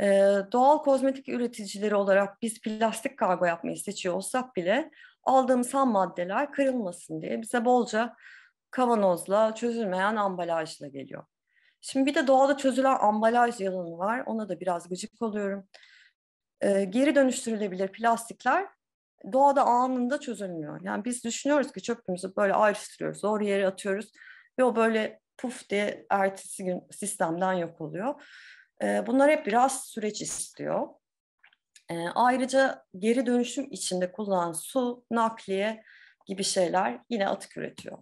E, doğal kozmetik üreticileri olarak biz plastik kargo yapmayı seçiyor olsak bile aldığımız ham maddeler kırılmasın diye bize bolca kavanozla çözülmeyen ambalajla geliyor. Şimdi bir de doğada çözülen ambalaj yılanı var. Ona da biraz gıcık oluyorum. E, geri dönüştürülebilir plastikler doğada anında çözülmüyor. Yani biz düşünüyoruz ki çöpümüzü böyle ayrıştırıyoruz, zor yere atıyoruz ve o böyle puf diye ertesi gün sistemden yok oluyor. Bunlar hep biraz süreç istiyor. Ayrıca geri dönüşüm içinde kullanılan su, nakliye gibi şeyler yine atık üretiyor.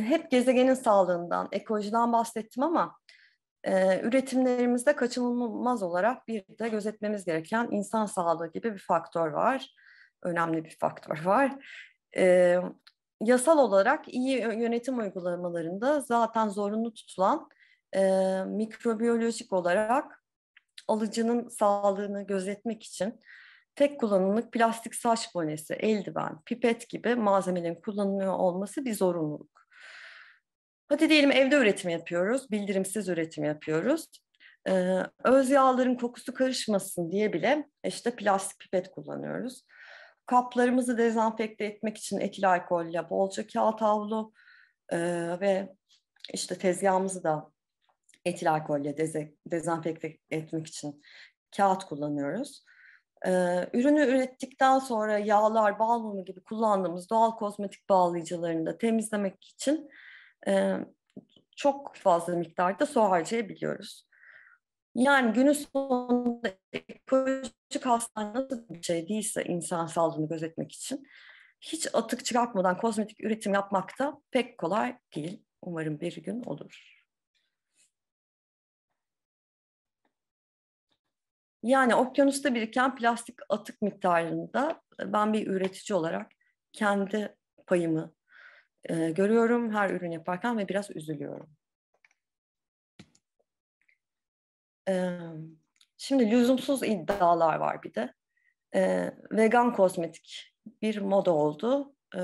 Hep gezegenin sağlığından, ekolojiden bahsettim ama üretimlerimizde kaçınılmaz olarak bir de gözetmemiz gereken insan sağlığı gibi bir faktör var. Önemli bir faktör var. E, yasal olarak iyi yönetim uygulamalarında zaten zorunlu tutulan e, mikrobiyolojik olarak alıcının sağlığını gözetmek için tek kullanımlık plastik saç bonesi, eldiven, pipet gibi malzemelerin kullanılıyor olması bir zorunluluk. Hadi diyelim evde üretim yapıyoruz, bildirimsiz üretim yapıyoruz. Ee, öz yağların kokusu karışmasın diye bile işte plastik pipet kullanıyoruz. Kaplarımızı dezenfekte etmek için etil alkolle bolca kağıt havlu e, ve işte tezgahımızı da etil alkolle deze, dezenfekte etmek için kağıt kullanıyoruz. Ee, ürünü ürettikten sonra yağlar, bal mumu gibi kullandığımız doğal kozmetik bağlayıcılarını da temizlemek için çok fazla miktarda su harcayabiliyoruz. Yani günün sonunda ekolojik hastane nasıl bir şey değilse insan sağlığını gözetmek için hiç atık çıkartmadan kozmetik üretim yapmak da pek kolay değil. Umarım bir gün olur. Yani okyanusta biriken plastik atık miktarında ben bir üretici olarak kendi payımı e, görüyorum her ürün yaparken ve biraz üzülüyorum. E, şimdi lüzumsuz iddialar var bir de. E, vegan kozmetik bir moda oldu. E,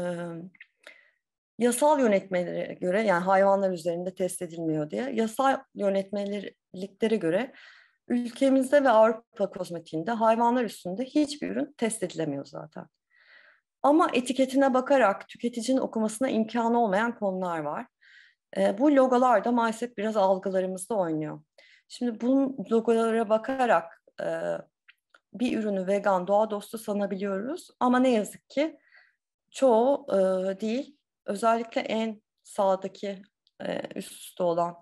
yasal yönetmelere göre yani hayvanlar üzerinde test edilmiyor diye yasal yönetmeliklere göre ülkemizde ve Avrupa kozmetiğinde hayvanlar üstünde hiçbir ürün test edilemiyor zaten. Ama etiketine bakarak tüketicinin okumasına imkanı olmayan konular var. E, bu logolar da maalesef biraz algılarımızda oynuyor. Şimdi bu logolara bakarak e, bir ürünü vegan, doğa dostu sanabiliyoruz. Ama ne yazık ki çoğu e, değil, özellikle en sağdaki e, üst üste olan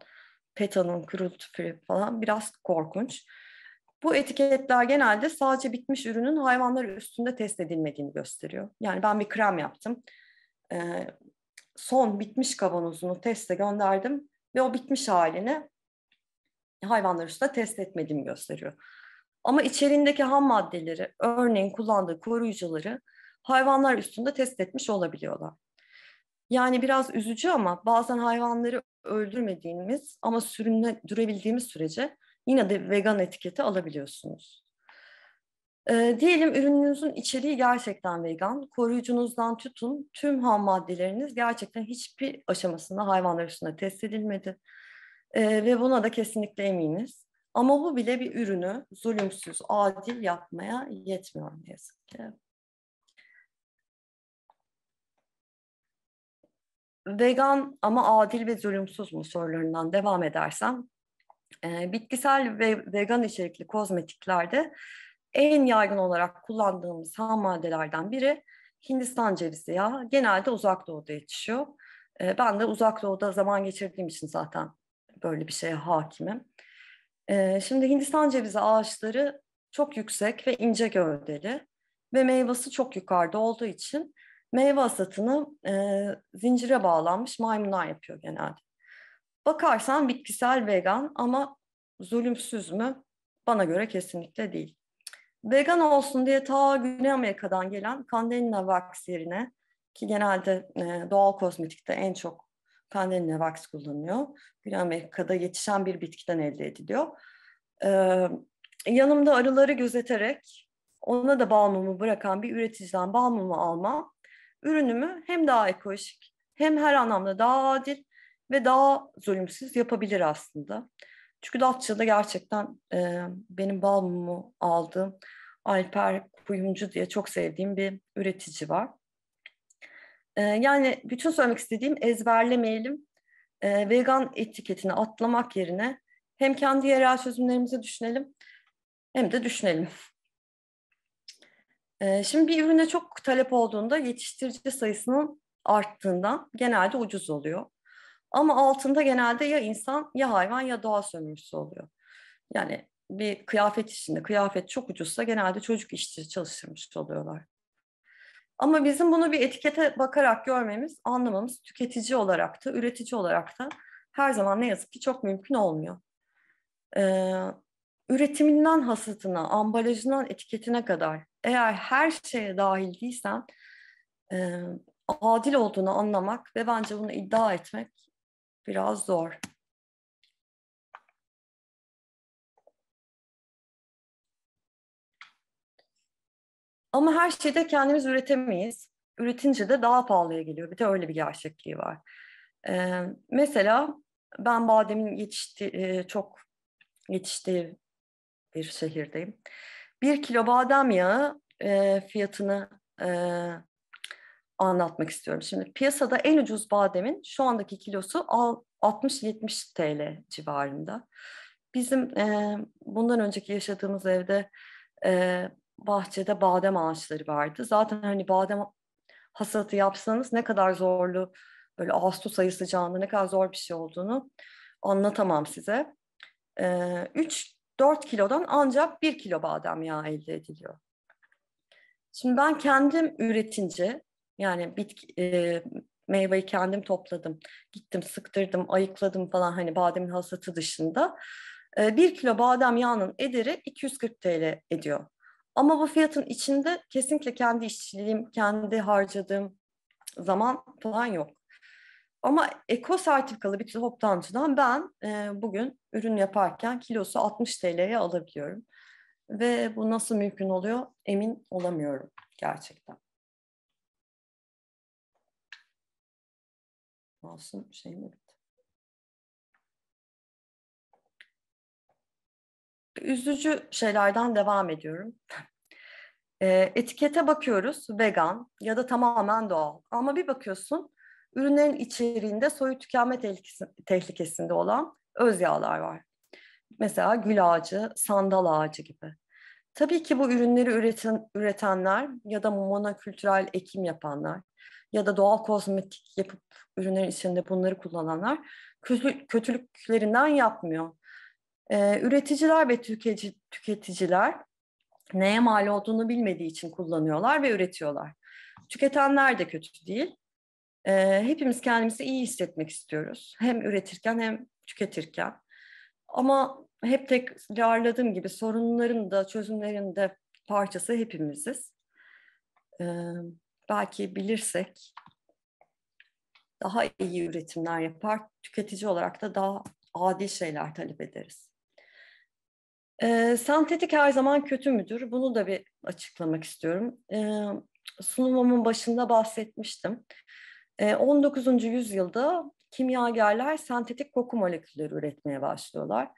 PETA'nın kürültü falan biraz korkunç. Bu etiketler genelde sadece bitmiş ürünün hayvanlar üstünde test edilmediğini gösteriyor. Yani ben bir krem yaptım. Ee, son bitmiş kavanozunu teste gönderdim ve o bitmiş halini hayvanlar üstünde test etmediğimi gösteriyor. Ama içerindeki ham maddeleri, örneğin kullandığı koruyucuları hayvanlar üstünde test etmiş olabiliyorlar. Yani biraz üzücü ama bazen hayvanları öldürmediğimiz ama sürümle durabildiğimiz sürece yine de vegan etiketi alabiliyorsunuz. E, diyelim ürününüzün içeriği gerçekten vegan, koruyucunuzdan tutun tüm ham maddeleriniz gerçekten hiçbir aşamasında hayvanlar üstünde test edilmedi. E, ve buna da kesinlikle eminiz. Ama bu bile bir ürünü zulümsüz, adil yapmaya yetmiyor ne yazık ki. Vegan ama adil ve zulümsüz mü sorularından devam edersem e, bitkisel ve vegan içerikli kozmetiklerde en yaygın olarak kullandığımız ham maddelerden biri Hindistan cevizi yağı. Genelde uzak doğuda yetişiyor. E, ben de uzak doğuda zaman geçirdiğim için zaten böyle bir şeye hakimim. E, şimdi Hindistan cevizi ağaçları çok yüksek ve ince gövdeli ve meyvası çok yukarıda olduğu için meyve asatını e, zincire bağlanmış maymunlar yapıyor genelde. Bakarsan bitkisel vegan ama zulümsüz mü? Bana göre kesinlikle değil. Vegan olsun diye ta Güney Amerika'dan gelen Candelina Wax yerine ki genelde e, doğal kozmetikte en çok Candelina Wax kullanılıyor. Güney Amerika'da yetişen bir bitkiden elde ediliyor. E, yanımda arıları gözeterek ona da balmumu bırakan bir üreticiden balmumu alma ürünümü hem daha ekolojik hem her anlamda daha adil ve daha zulümsüz yapabilir aslında. Çünkü Datça'da gerçekten e, benim balmumu aldığım Alper Kuyumcu diye çok sevdiğim bir üretici var. E, yani bütün söylemek istediğim ezberlemeyelim. E, vegan etiketini atlamak yerine hem kendi yerel çözümlerimizi düşünelim hem de düşünelim. E, şimdi bir ürüne çok talep olduğunda yetiştirici sayısının arttığından genelde ucuz oluyor. Ama altında genelde ya insan ya hayvan ya doğa sömürüsü oluyor. Yani bir kıyafet işinde kıyafet çok ucuzsa genelde çocuk işçi çalıştırmış oluyorlar. Ama bizim bunu bir etikete bakarak görmemiz, anlamamız tüketici olarak da, üretici olarak da her zaman ne yazık ki çok mümkün olmuyor. Ee, üretiminden hasatına, ambalajından etiketine kadar eğer her şeye dahil değilsen e, adil olduğunu anlamak ve bence bunu iddia etmek biraz zor. Ama her şeyde kendimiz üretemeyiz. Üretince de daha pahalıya geliyor. Bir de öyle bir gerçekliği var. Ee, mesela ben bademin yetişti e, çok yetiştiği bir şehirdeyim. Bir kilo badem yağı e, fiyatını e, anlatmak istiyorum. Şimdi piyasada en ucuz bademin şu andaki kilosu 60-70 TL civarında. Bizim e, bundan önceki yaşadığımız evde e, bahçede badem ağaçları vardı. Zaten hani badem hasatı yapsanız ne kadar zorlu böyle ağustos ayı sıcağında ne kadar zor bir şey olduğunu anlatamam size. E, 3-4 kilodan ancak 1 kilo badem yağı elde ediliyor. Şimdi ben kendim üretince yani bitki, e, meyveyi kendim topladım. Gittim sıktırdım, ayıkladım falan hani bademin hasatı dışında. E, 1 kilo badem yağının ederi 240 TL ediyor. Ama bu fiyatın içinde kesinlikle kendi işçiliğim, kendi harcadığım zaman falan yok. Ama eko sertifikalı bir toptancıdan ben e, bugün ürün yaparken kilosu 60 TL'ye alabiliyorum. Ve bu nasıl mümkün oluyor emin olamıyorum gerçekten. Mouse'un şey mi bitti? Üzücü şeylerden devam ediyorum. E, etikete bakıyoruz vegan ya da tamamen doğal. Ama bir bakıyorsun ürünlerin içeriğinde soyu tükenme tehlikesinde olan öz yağlar var. Mesela gül ağacı, sandal ağacı gibi. Tabii ki bu ürünleri üreten, üretenler ya da monokültürel ekim yapanlar ya da doğal kozmetik yapıp ürünler içinde bunları kullananlar kötülüklerinden yapmıyor. Ee, üreticiler ve tüketici, tüketiciler neye mal olduğunu bilmediği için kullanıyorlar ve üretiyorlar. Tüketenler de kötü değil. Ee, hepimiz kendimizi iyi hissetmek istiyoruz. Hem üretirken hem tüketirken. Ama hep tekrarladığım gibi sorunların da çözümlerin de parçası hepimiziz. Ee, belki bilirsek daha iyi üretimler yapar, tüketici olarak da daha adil şeyler talep ederiz. Ee, sentetik her zaman kötü müdür? Bunu da bir açıklamak istiyorum. Ee, sunumumun başında bahsetmiştim. Ee, 19. yüzyılda kimyagerler sentetik koku molekülleri üretmeye başlıyorlar.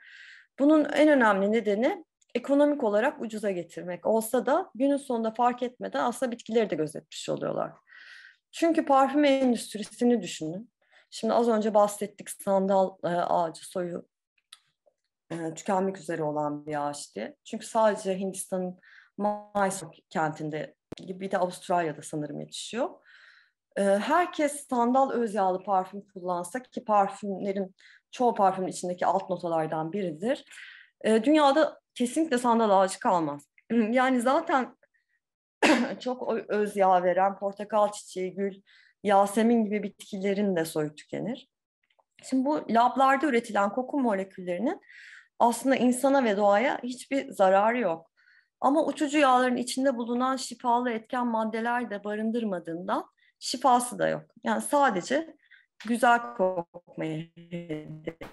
Bunun en önemli nedeni ekonomik olarak ucuza getirmek olsa da günün sonunda fark etmeden aslında bitkileri de gözetmiş oluyorlar. Çünkü parfüm endüstrisini düşünün. Şimdi az önce bahsettik sandal e, ağacı soyu e, tükenmek üzere olan bir ağaç Çünkü sadece Hindistan'ın Mysore kentinde bir de Avustralya'da sanırım yetişiyor. E, herkes sandal öz yağlı parfüm kullansa ki parfümlerin çoğu parfümün içindeki alt notalardan biridir. E, dünyada kesinlikle sandal ağacı kalmaz. Yani zaten çok öz yağ veren portakal çiçeği, gül, yasemin gibi bitkilerin de soyu tükenir. Şimdi bu lablarda üretilen koku moleküllerinin aslında insana ve doğaya hiçbir zararı yok. Ama uçucu yağların içinde bulunan şifalı etken maddeler de barındırmadığından şifası da yok. Yani sadece güzel kokmayı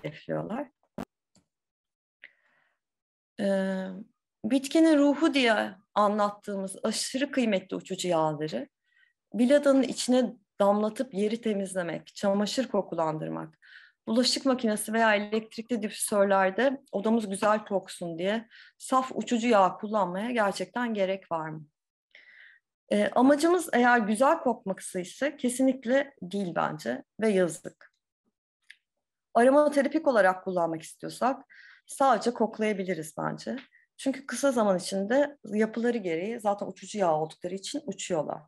hedefliyorlar e, bitkinin ruhu diye anlattığımız aşırı kıymetli uçucu yağları biladanın içine damlatıp yeri temizlemek, çamaşır kokulandırmak, bulaşık makinesi veya elektrikli difüsörlerde odamız güzel koksun diye saf uçucu yağ kullanmaya gerçekten gerek var mı? E, amacımız eğer güzel kokması ise kesinlikle değil bence ve yazık. Aromaterapik olarak kullanmak istiyorsak sadece koklayabiliriz bence. Çünkü kısa zaman içinde yapıları gereği zaten uçucu yağ oldukları için uçuyorlar.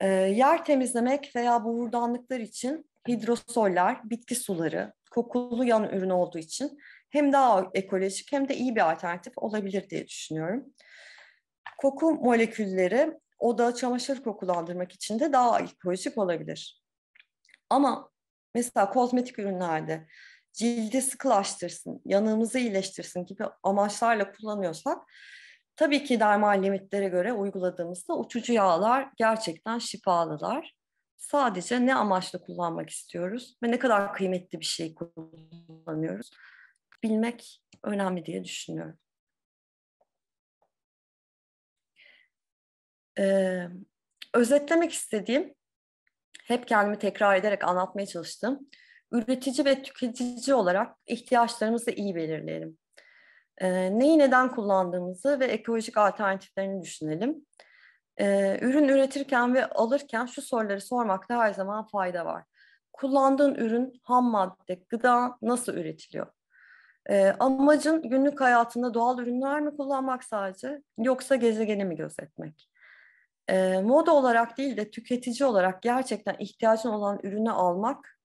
E, yer temizlemek veya buğurdanlıklar için hidrosoller, bitki suları, kokulu yan ürün olduğu için hem daha ekolojik hem de iyi bir alternatif olabilir diye düşünüyorum. Koku molekülleri oda çamaşır kokulandırmak için de daha ekolojik olabilir. Ama mesela kozmetik ürünlerde cildi sıkılaştırsın, yanığımızı iyileştirsin gibi amaçlarla kullanıyorsak tabii ki dermal limitlere göre uyguladığımızda uçucu yağlar gerçekten şifalılar. Sadece ne amaçla kullanmak istiyoruz ve ne kadar kıymetli bir şey kullanıyoruz bilmek önemli diye düşünüyorum. Ee, özetlemek istediğim, hep kendimi tekrar ederek anlatmaya çalıştım üretici ve tüketici olarak ihtiyaçlarımızı iyi belirleyelim. E, neyi neden kullandığımızı ve ekolojik alternatiflerini düşünelim. E, ürün üretirken ve alırken şu soruları sormakta her zaman fayda var. Kullandığın ürün, ham madde, gıda nasıl üretiliyor? E, amacın günlük hayatında doğal ürünler mi kullanmak sadece yoksa gezegeni mi gözetmek? E, moda olarak değil de tüketici olarak gerçekten ihtiyacın olan ürünü almak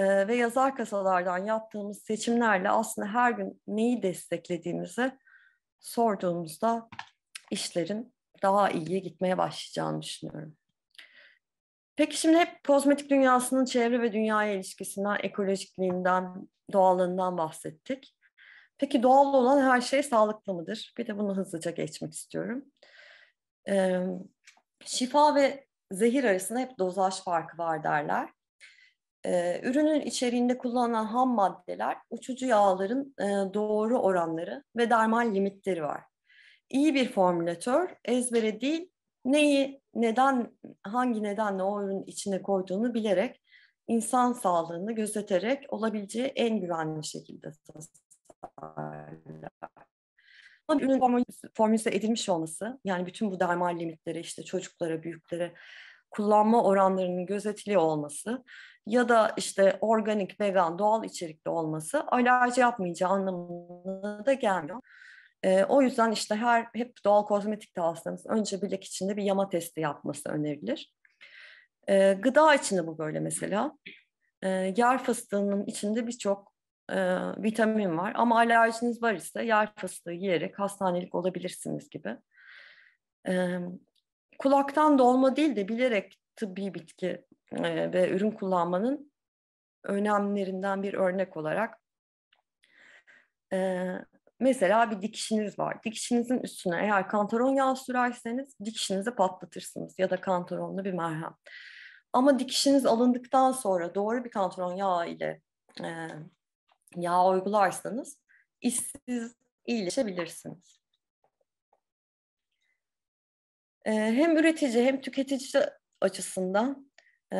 e, ve yazar kasalardan yaptığımız seçimlerle aslında her gün neyi desteklediğimizi sorduğumuzda işlerin daha iyiye gitmeye başlayacağını düşünüyorum. Peki şimdi hep kozmetik dünyasının çevre ve dünyaya ilişkisinden, ekolojikliğinden, doğallığından bahsettik. Peki doğal olan her şey sağlıklı mıdır? Bir de bunu hızlıca geçmek istiyorum. Ee, şifa ve zehir arasında hep dozaj farkı var derler. E, ürünün içeriğinde kullanılan ham maddeler, uçucu yağların e, doğru oranları ve dermal limitleri var. İyi bir formülatör ezbere değil, neyi, neden, hangi nedenle o ürünün içine koyduğunu bilerek insan sağlığını gözeterek olabileceği en güvenli şekilde tasarlar. ürün formül, edilmiş olması, yani bütün bu dermal limitleri işte çocuklara, büyüklere kullanma oranlarının gözetiliyor olması ya da işte organik, vegan, doğal içerikli olması alerji yapmayacağı anlamına da gelmiyor. E, o yüzden işte her hep doğal kozmetik de önce bilek içinde bir yama testi yapması önerilir. E, gıda içinde bu böyle mesela. E, yer fıstığının içinde birçok e, vitamin var ama alerjiniz var ise yer fıstığı yiyerek hastanelik olabilirsiniz gibi. E, kulaktan dolma değil de bilerek tıbbi bitki ve ürün kullanmanın önemlerinden bir örnek olarak e, mesela bir dikişiniz var. Dikişinizin üstüne eğer kantaron yağı sürerseniz dikişinizi patlatırsınız ya da kantaronlu bir merhem. Ama dikişiniz alındıktan sonra doğru bir kantaron yağı ile e, yağ uygularsanız işsiz iyileşebilirsiniz. E, hem üretici hem tüketici açısından e,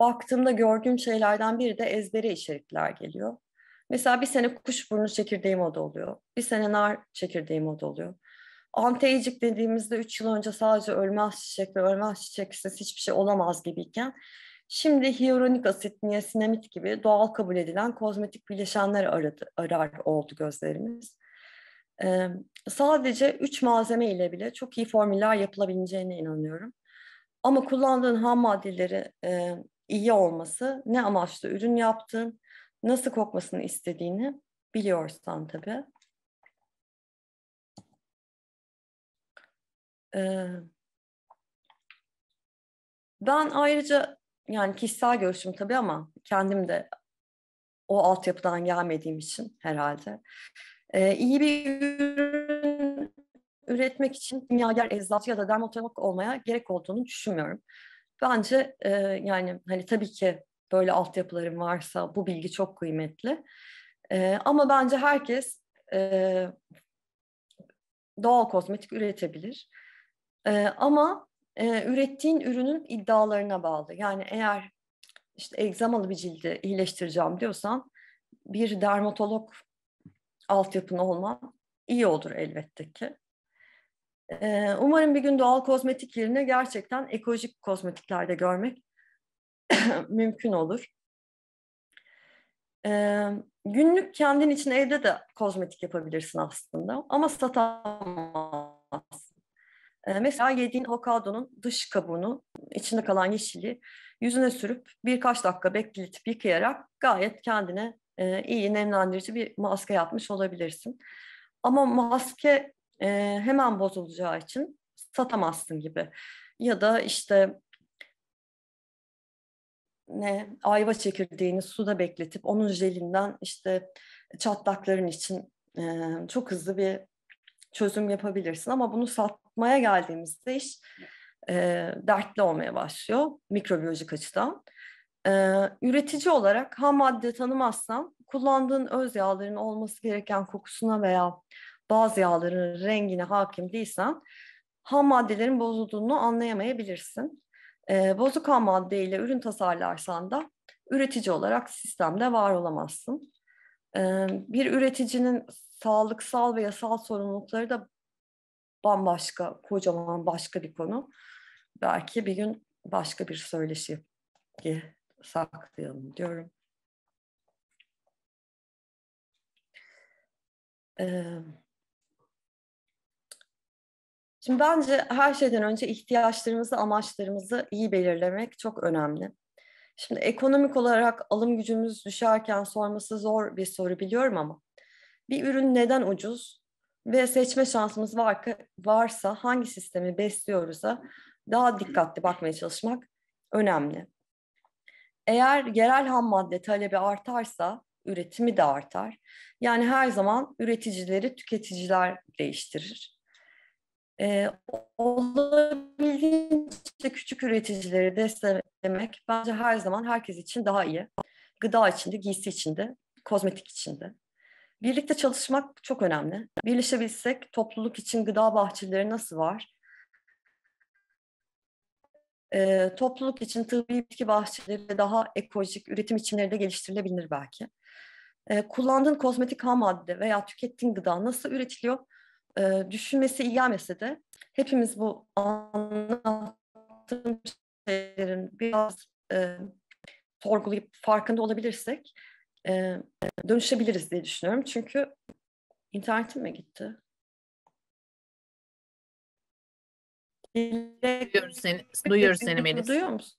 baktığımda gördüğüm şeylerden biri de ezbere içerikler geliyor. Mesela bir sene burnu çekirdeği moda oluyor. Bir sene nar çekirdeği moda oluyor. anti dediğimizde 3 yıl önce sadece ölmez çiçek ve ölmez çiçeksiz hiçbir şey olamaz gibiyken şimdi hyaluronik asit, niasinamid gibi doğal kabul edilen kozmetik bileşenler aradı, arar oldu gözlerimiz. Ee, sadece 3 malzeme ile bile çok iyi formüller yapılabileceğine inanıyorum. Ama kullandığın ham maddeleri e, iyi olması, ne amaçlı ürün yaptığın, nasıl kokmasını istediğini biliyorsan tabii. Ee, ben ayrıca yani kişisel görüşüm tabii ama kendim de o altyapıdan gelmediğim için herhalde. Ee, iyi bir ürün üretmek için kimyager, eczacı ya da dermatolog olmaya gerek olduğunu düşünmüyorum. Bence e, yani hani tabii ki böyle altyapıların varsa bu bilgi çok kıymetli. E, ama bence herkes e, doğal kozmetik üretebilir. E, ama e, ürettiğin ürünün iddialarına bağlı. Yani eğer işte egzamalı bir cildi iyileştireceğim diyorsan bir dermatolog altyapın olman iyi olur elbette ki umarım bir gün doğal kozmetik yerine gerçekten ekolojik kozmetiklerde görmek mümkün olur. günlük kendin için evde de kozmetik yapabilirsin aslında ama satamazsın. mesela yediğin avokadonun dış kabuğunu, içinde kalan yeşili yüzüne sürüp birkaç dakika bekletip yıkayarak gayet kendine iyi nemlendirici bir maske yapmış olabilirsin. Ama maske e, hemen bozulacağı için satamazsın gibi. Ya da işte ne ayva çekirdeğini suda bekletip onun jelinden işte çatlakların için e, çok hızlı bir çözüm yapabilirsin ama bunu satmaya geldiğimizde iş e, dertli olmaya başlıyor mikrobiyolojik açıdan. E, üretici olarak ham madde tanımazsan kullandığın öz yağların olması gereken kokusuna veya bazı yağların rengine hakim değilsen ham maddelerin bozulduğunu anlayamayabilirsin. E, bozuk ham maddeyle ürün tasarlarsan da üretici olarak sistemde var olamazsın. E, bir üreticinin sağlıksal ve yasal sorumlulukları da bambaşka, kocaman başka bir konu. Belki bir gün başka bir söyleşi saklayalım diyorum. Ee, Şimdi bence her şeyden önce ihtiyaçlarımızı, amaçlarımızı iyi belirlemek çok önemli. Şimdi ekonomik olarak alım gücümüz düşerken sorması zor bir soru biliyorum ama bir ürün neden ucuz ve seçme şansımız varsa hangi sistemi besliyoruz'a daha dikkatli bakmaya çalışmak önemli. Eğer yerel ham madde talebi artarsa üretimi de artar. Yani her zaman üreticileri tüketiciler değiştirir e, olabildiğince küçük üreticileri desteklemek bence her zaman herkes için daha iyi. Gıda içinde, giysi içinde, kozmetik içinde. Birlikte çalışmak çok önemli. Birleşebilsek topluluk için gıda bahçeleri nasıl var? E, topluluk için tıbbi bitki bahçeleri daha ekolojik üretim biçimleri de geliştirilebilir belki. E, kullandığın kozmetik ham madde veya tükettiğin gıda nasıl üretiliyor? e, düşünmesi iyi gelmese de hepimiz bu anlattığım şeylerin biraz e, sorgulayıp farkında olabilirsek e, dönüşebiliriz diye düşünüyorum. Çünkü internetim mi gitti? Duyuyoruz seni, duyuyoruz seni Melis. Duyuyor musun?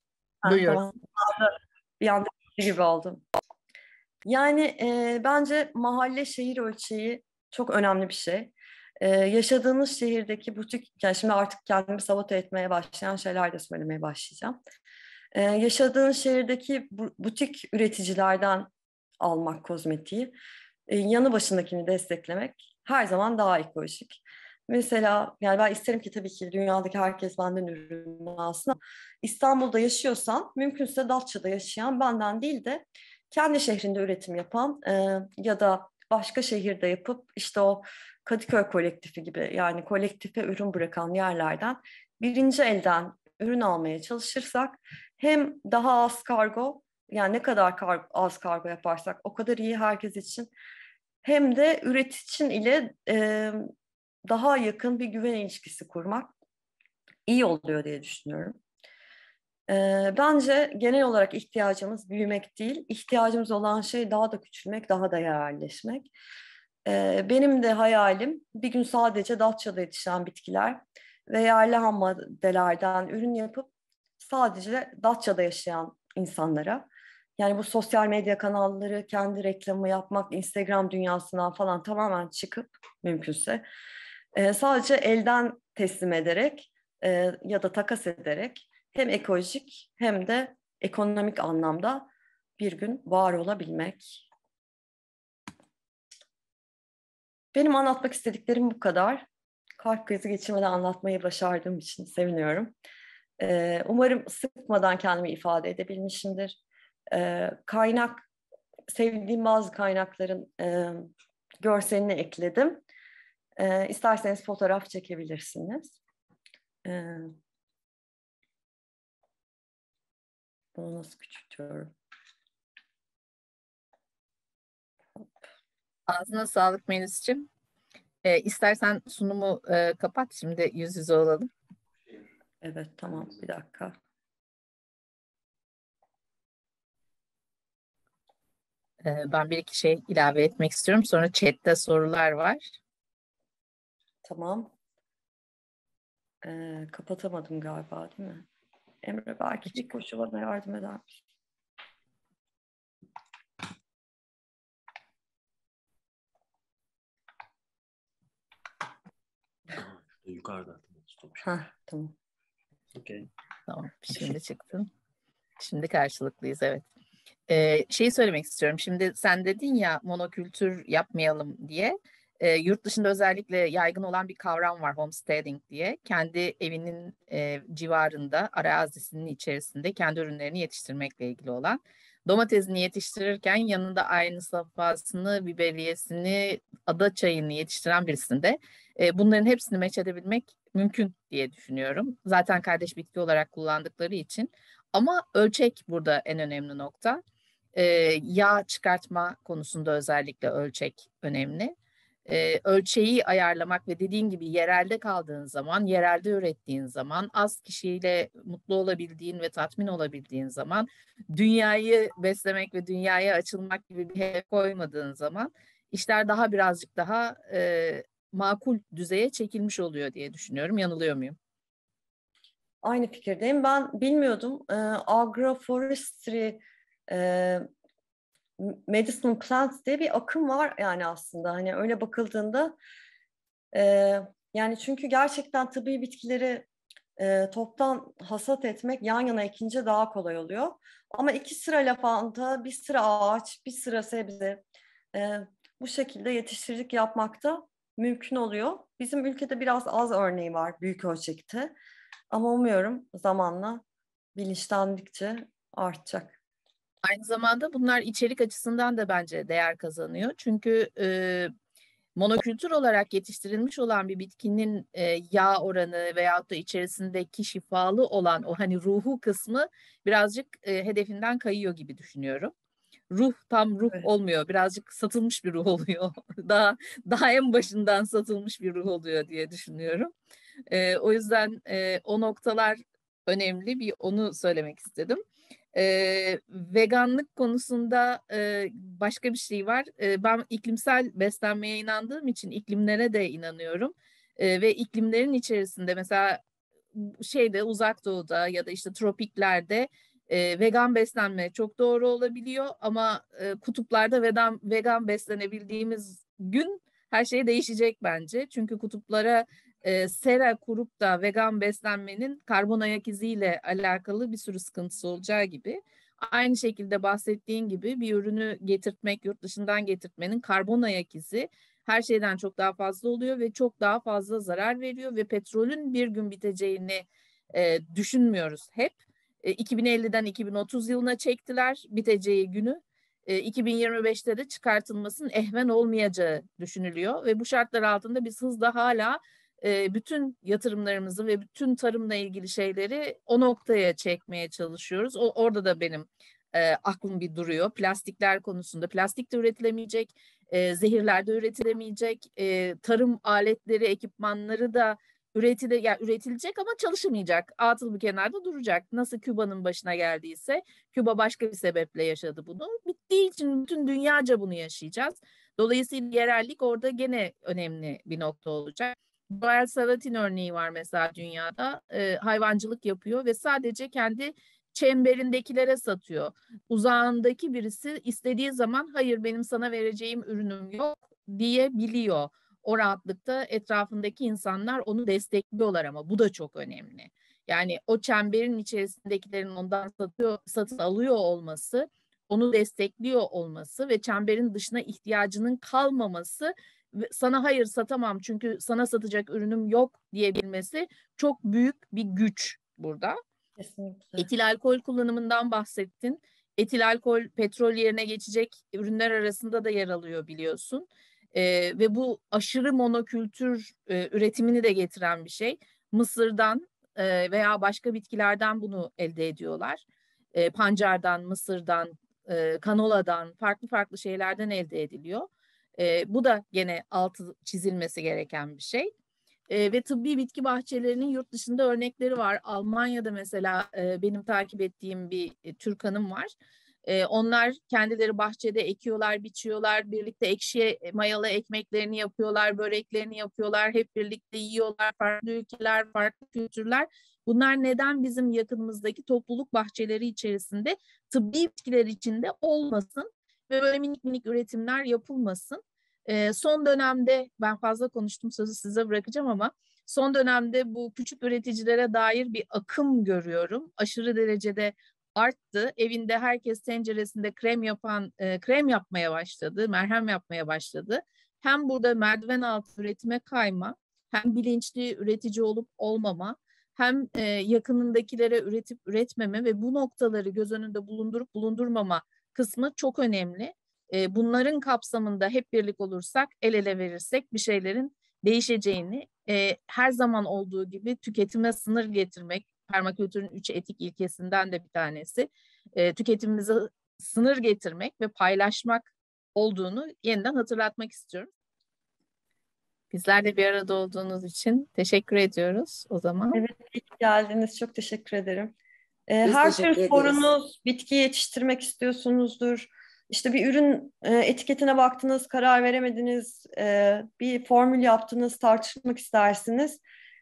Duyuyoruz. Bir anda şey gibi oldum. Yani e, bence mahalle şehir ölçeği çok önemli bir şey. Ee, yaşadığınız şehirdeki butik, yani şimdi artık kendimi sabote etmeye başlayan şeyler de söylemeye başlayacağım. Ee, yaşadığın şehirdeki butik üreticilerden almak kozmetiği, ee, yanı başındakini desteklemek her zaman daha ekolojik. Mesela yani ben isterim ki tabii ki dünyadaki herkes benden ürün alsın. İstanbul'da yaşıyorsan mümkünse Datça'da yaşayan benden değil de kendi şehrinde üretim yapan e, ya da başka şehirde yapıp işte o Kadıköy kolektifi gibi yani kolektife ürün bırakan yerlerden birinci elden ürün almaya çalışırsak hem daha az kargo yani ne kadar kar, az kargo yaparsak o kadar iyi herkes için hem de üreticin ile e, daha yakın bir güven ilişkisi kurmak iyi oluyor diye düşünüyorum. E, bence genel olarak ihtiyacımız büyümek değil, ihtiyacımız olan şey daha da küçülmek, daha da yerelleşmek. Benim de hayalim bir gün sadece Datça'da yetişen bitkiler ve yerli ham maddelerden ürün yapıp sadece Datça'da yaşayan insanlara yani bu sosyal medya kanalları kendi reklamı yapmak, Instagram dünyasından falan tamamen çıkıp mümkünse sadece elden teslim ederek ya da takas ederek hem ekolojik hem de ekonomik anlamda bir gün var olabilmek Benim anlatmak istediklerim bu kadar. Kalp krizi geçirmeden anlatmayı başardığım için seviniyorum. Ee, umarım sıkmadan kendimi ifade edebilmişimdir. Ee, kaynak, sevdiğim bazı kaynakların e, görselini ekledim. Ee, isterseniz fotoğraf çekebilirsiniz. Ee, bunu nasıl küçültüyorum? Ağzına sağlık Melis'ciğim. E, istersen sunumu e, kapat şimdi yüz yüze olalım. Evet tamam bir dakika. E, ben bir iki şey ilave etmek istiyorum. Sonra chatte sorular var. Tamam. E, kapatamadım galiba değil mi? Emre belki bir koşu bana yardım eder misin? Yukarıda. Ha tamam. Okay. Tamam şimdi çıktın. Şimdi karşılıklıyız evet. Ee, şeyi söylemek istiyorum. Şimdi sen dedin ya monokültür yapmayalım diye. E, yurt dışında özellikle yaygın olan bir kavram var homesteading diye. Kendi evinin e, civarında arazisinin içerisinde kendi ürünlerini yetiştirmekle ilgili olan domatesini yetiştirirken yanında aynı safhasını, biberiyesini, ada çayını yetiştiren birisinde e, bunların hepsini meç edebilmek mümkün diye düşünüyorum. Zaten kardeş bitki olarak kullandıkları için. Ama ölçek burada en önemli nokta. E, yağ çıkartma konusunda özellikle ölçek önemli e, ölçeği ayarlamak ve dediğin gibi yerelde kaldığın zaman, yerelde ürettiğin zaman, az kişiyle mutlu olabildiğin ve tatmin olabildiğin zaman, dünyayı beslemek ve dünyaya açılmak gibi bir hedef koymadığın zaman işler daha birazcık daha e, makul düzeye çekilmiş oluyor diye düşünüyorum. Yanılıyor muyum? Aynı fikirdeyim. Ben bilmiyordum. E, agroforestry e, Medicine plants diye bir akım var yani aslında hani öyle bakıldığında e, yani çünkü gerçekten tıbbi bitkileri e, toptan hasat etmek yan yana ikinci daha kolay oluyor. Ama iki sıra lafanta, bir sıra ağaç, bir sıra sebze e, bu şekilde yetiştiricilik yapmakta mümkün oluyor. Bizim ülkede biraz az örneği var büyük ölçekte. Ama umuyorum zamanla bilinçlendikçe artacak. Aynı zamanda bunlar içerik açısından da bence değer kazanıyor. Çünkü e, monokültür olarak yetiştirilmiş olan bir bitkinin e, yağ oranı veyahut da içerisindeki şifalı olan o hani ruhu kısmı birazcık e, hedefinden kayıyor gibi düşünüyorum. Ruh tam ruh evet. olmuyor. Birazcık satılmış bir ruh oluyor. daha daha en başından satılmış bir ruh oluyor diye düşünüyorum. E, o yüzden e, o noktalar önemli bir onu söylemek istedim. E, veganlık konusunda e, başka bir şey var. E, ben iklimsel beslenmeye inandığım için iklimlere de inanıyorum. E, ve iklimlerin içerisinde mesela şeyde uzak doğuda ya da işte tropiklerde e, vegan beslenme çok doğru olabiliyor ama e, kutuplarda vegan vegan beslenebildiğimiz gün her şey değişecek bence. Çünkü kutuplara e, sera kurup da vegan beslenmenin karbon ayak iziyle alakalı bir sürü sıkıntısı olacağı gibi aynı şekilde bahsettiğin gibi bir ürünü getirtmek, yurt dışından getirtmenin karbon ayak izi her şeyden çok daha fazla oluyor ve çok daha fazla zarar veriyor ve petrolün bir gün biteceğini e, düşünmüyoruz hep. E, 2050'den 2030 yılına çektiler biteceği günü. E, 2025'te de çıkartılmasının ehmen olmayacağı düşünülüyor ve bu şartlar altında biz hızla hala bütün yatırımlarımızı ve bütün tarımla ilgili şeyleri o noktaya çekmeye çalışıyoruz. O, orada da benim e, aklım bir duruyor. Plastikler konusunda plastik de üretilemeyecek, e, zehirler de üretilemeyecek, e, tarım aletleri, ekipmanları da üretile, yani üretilecek ama çalışmayacak. Atıl bir kenarda duracak. Nasıl Küba'nın başına geldiyse, Küba başka bir sebeple yaşadı bunu. Bittiği için bütün dünyaca bunu yaşayacağız. Dolayısıyla yerellik orada gene önemli bir nokta olacak. Bayer Salatin örneği var mesela dünyada. E, hayvancılık yapıyor ve sadece kendi çemberindekilere satıyor. Uzağındaki birisi istediği zaman hayır benim sana vereceğim ürünüm yok diyebiliyor. O rahatlıkta etrafındaki insanlar onu destekliyorlar ama bu da çok önemli. Yani o çemberin içerisindekilerin ondan satıyor, satın alıyor olması, onu destekliyor olması ve çemberin dışına ihtiyacının kalmaması sana hayır satamam çünkü sana satacak ürünüm yok diyebilmesi çok büyük bir güç burada. Kesinlikle. Etil alkol kullanımından bahsettin. Etil alkol petrol yerine geçecek ürünler arasında da yer alıyor biliyorsun. ee, ve bu aşırı monokültür e, üretimini de getiren bir şey. Mısır'dan e, veya başka bitkilerden bunu elde ediyorlar. E, pancardan, mısırdan, e, kanoladan, farklı farklı şeylerden elde ediliyor. E, bu da gene altı çizilmesi gereken bir şey. E, ve tıbbi bitki bahçelerinin yurt dışında örnekleri var. Almanya'da mesela e, benim takip ettiğim bir e, Türk hanım var. E, onlar kendileri bahçede ekiyorlar, biçiyorlar, birlikte ekşi e, mayalı ekmeklerini yapıyorlar, böreklerini yapıyorlar, hep birlikte yiyorlar, farklı ülkeler, farklı kültürler. Bunlar neden bizim yakınımızdaki topluluk bahçeleri içerisinde tıbbi bitkiler içinde olmasın ve böyle minik minik üretimler yapılmasın? Ee, son dönemde ben fazla konuştum sözü size bırakacağım ama son dönemde bu küçük üreticilere dair bir akım görüyorum. Aşırı derecede arttı. Evinde herkes tenceresinde krem yapan e, krem yapmaya başladı, merhem yapmaya başladı. Hem burada merdiven altı üretime kayma, hem bilinçli üretici olup olmama, hem e, yakınındakilere üretip üretmeme ve bu noktaları göz önünde bulundurup bulundurmama kısmı çok önemli e, bunların kapsamında hep birlik olursak, el ele verirsek bir şeylerin değişeceğini e, her zaman olduğu gibi tüketime sınır getirmek, permakültürün üç etik ilkesinden de bir tanesi, e, tüketimimize sınır getirmek ve paylaşmak olduğunu yeniden hatırlatmak istiyorum. Bizlerle bir arada olduğunuz için teşekkür ediyoruz o zaman. Evet, geldiniz. Çok teşekkür ederim. Ee, her tür sorunuz, bitki yetiştirmek istiyorsunuzdur işte bir ürün e, etiketine baktınız, karar veremediniz, e, bir formül yaptınız, tartışmak istersiniz.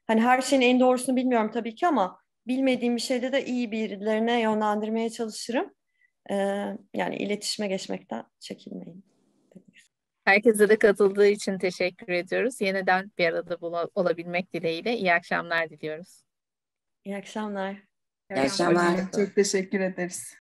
Hani her şeyin en doğrusunu bilmiyorum tabii ki ama bilmediğim bir şeyde de iyi birilerine yönlendirmeye çalışırım. E, yani iletişime geçmekten çekinmeyin. Herkese de katıldığı için teşekkür ediyoruz. Yeniden bir arada olabilmek dileğiyle iyi akşamlar diliyoruz. İyi akşamlar. İyi akşamlar. Çok teşekkür ederiz.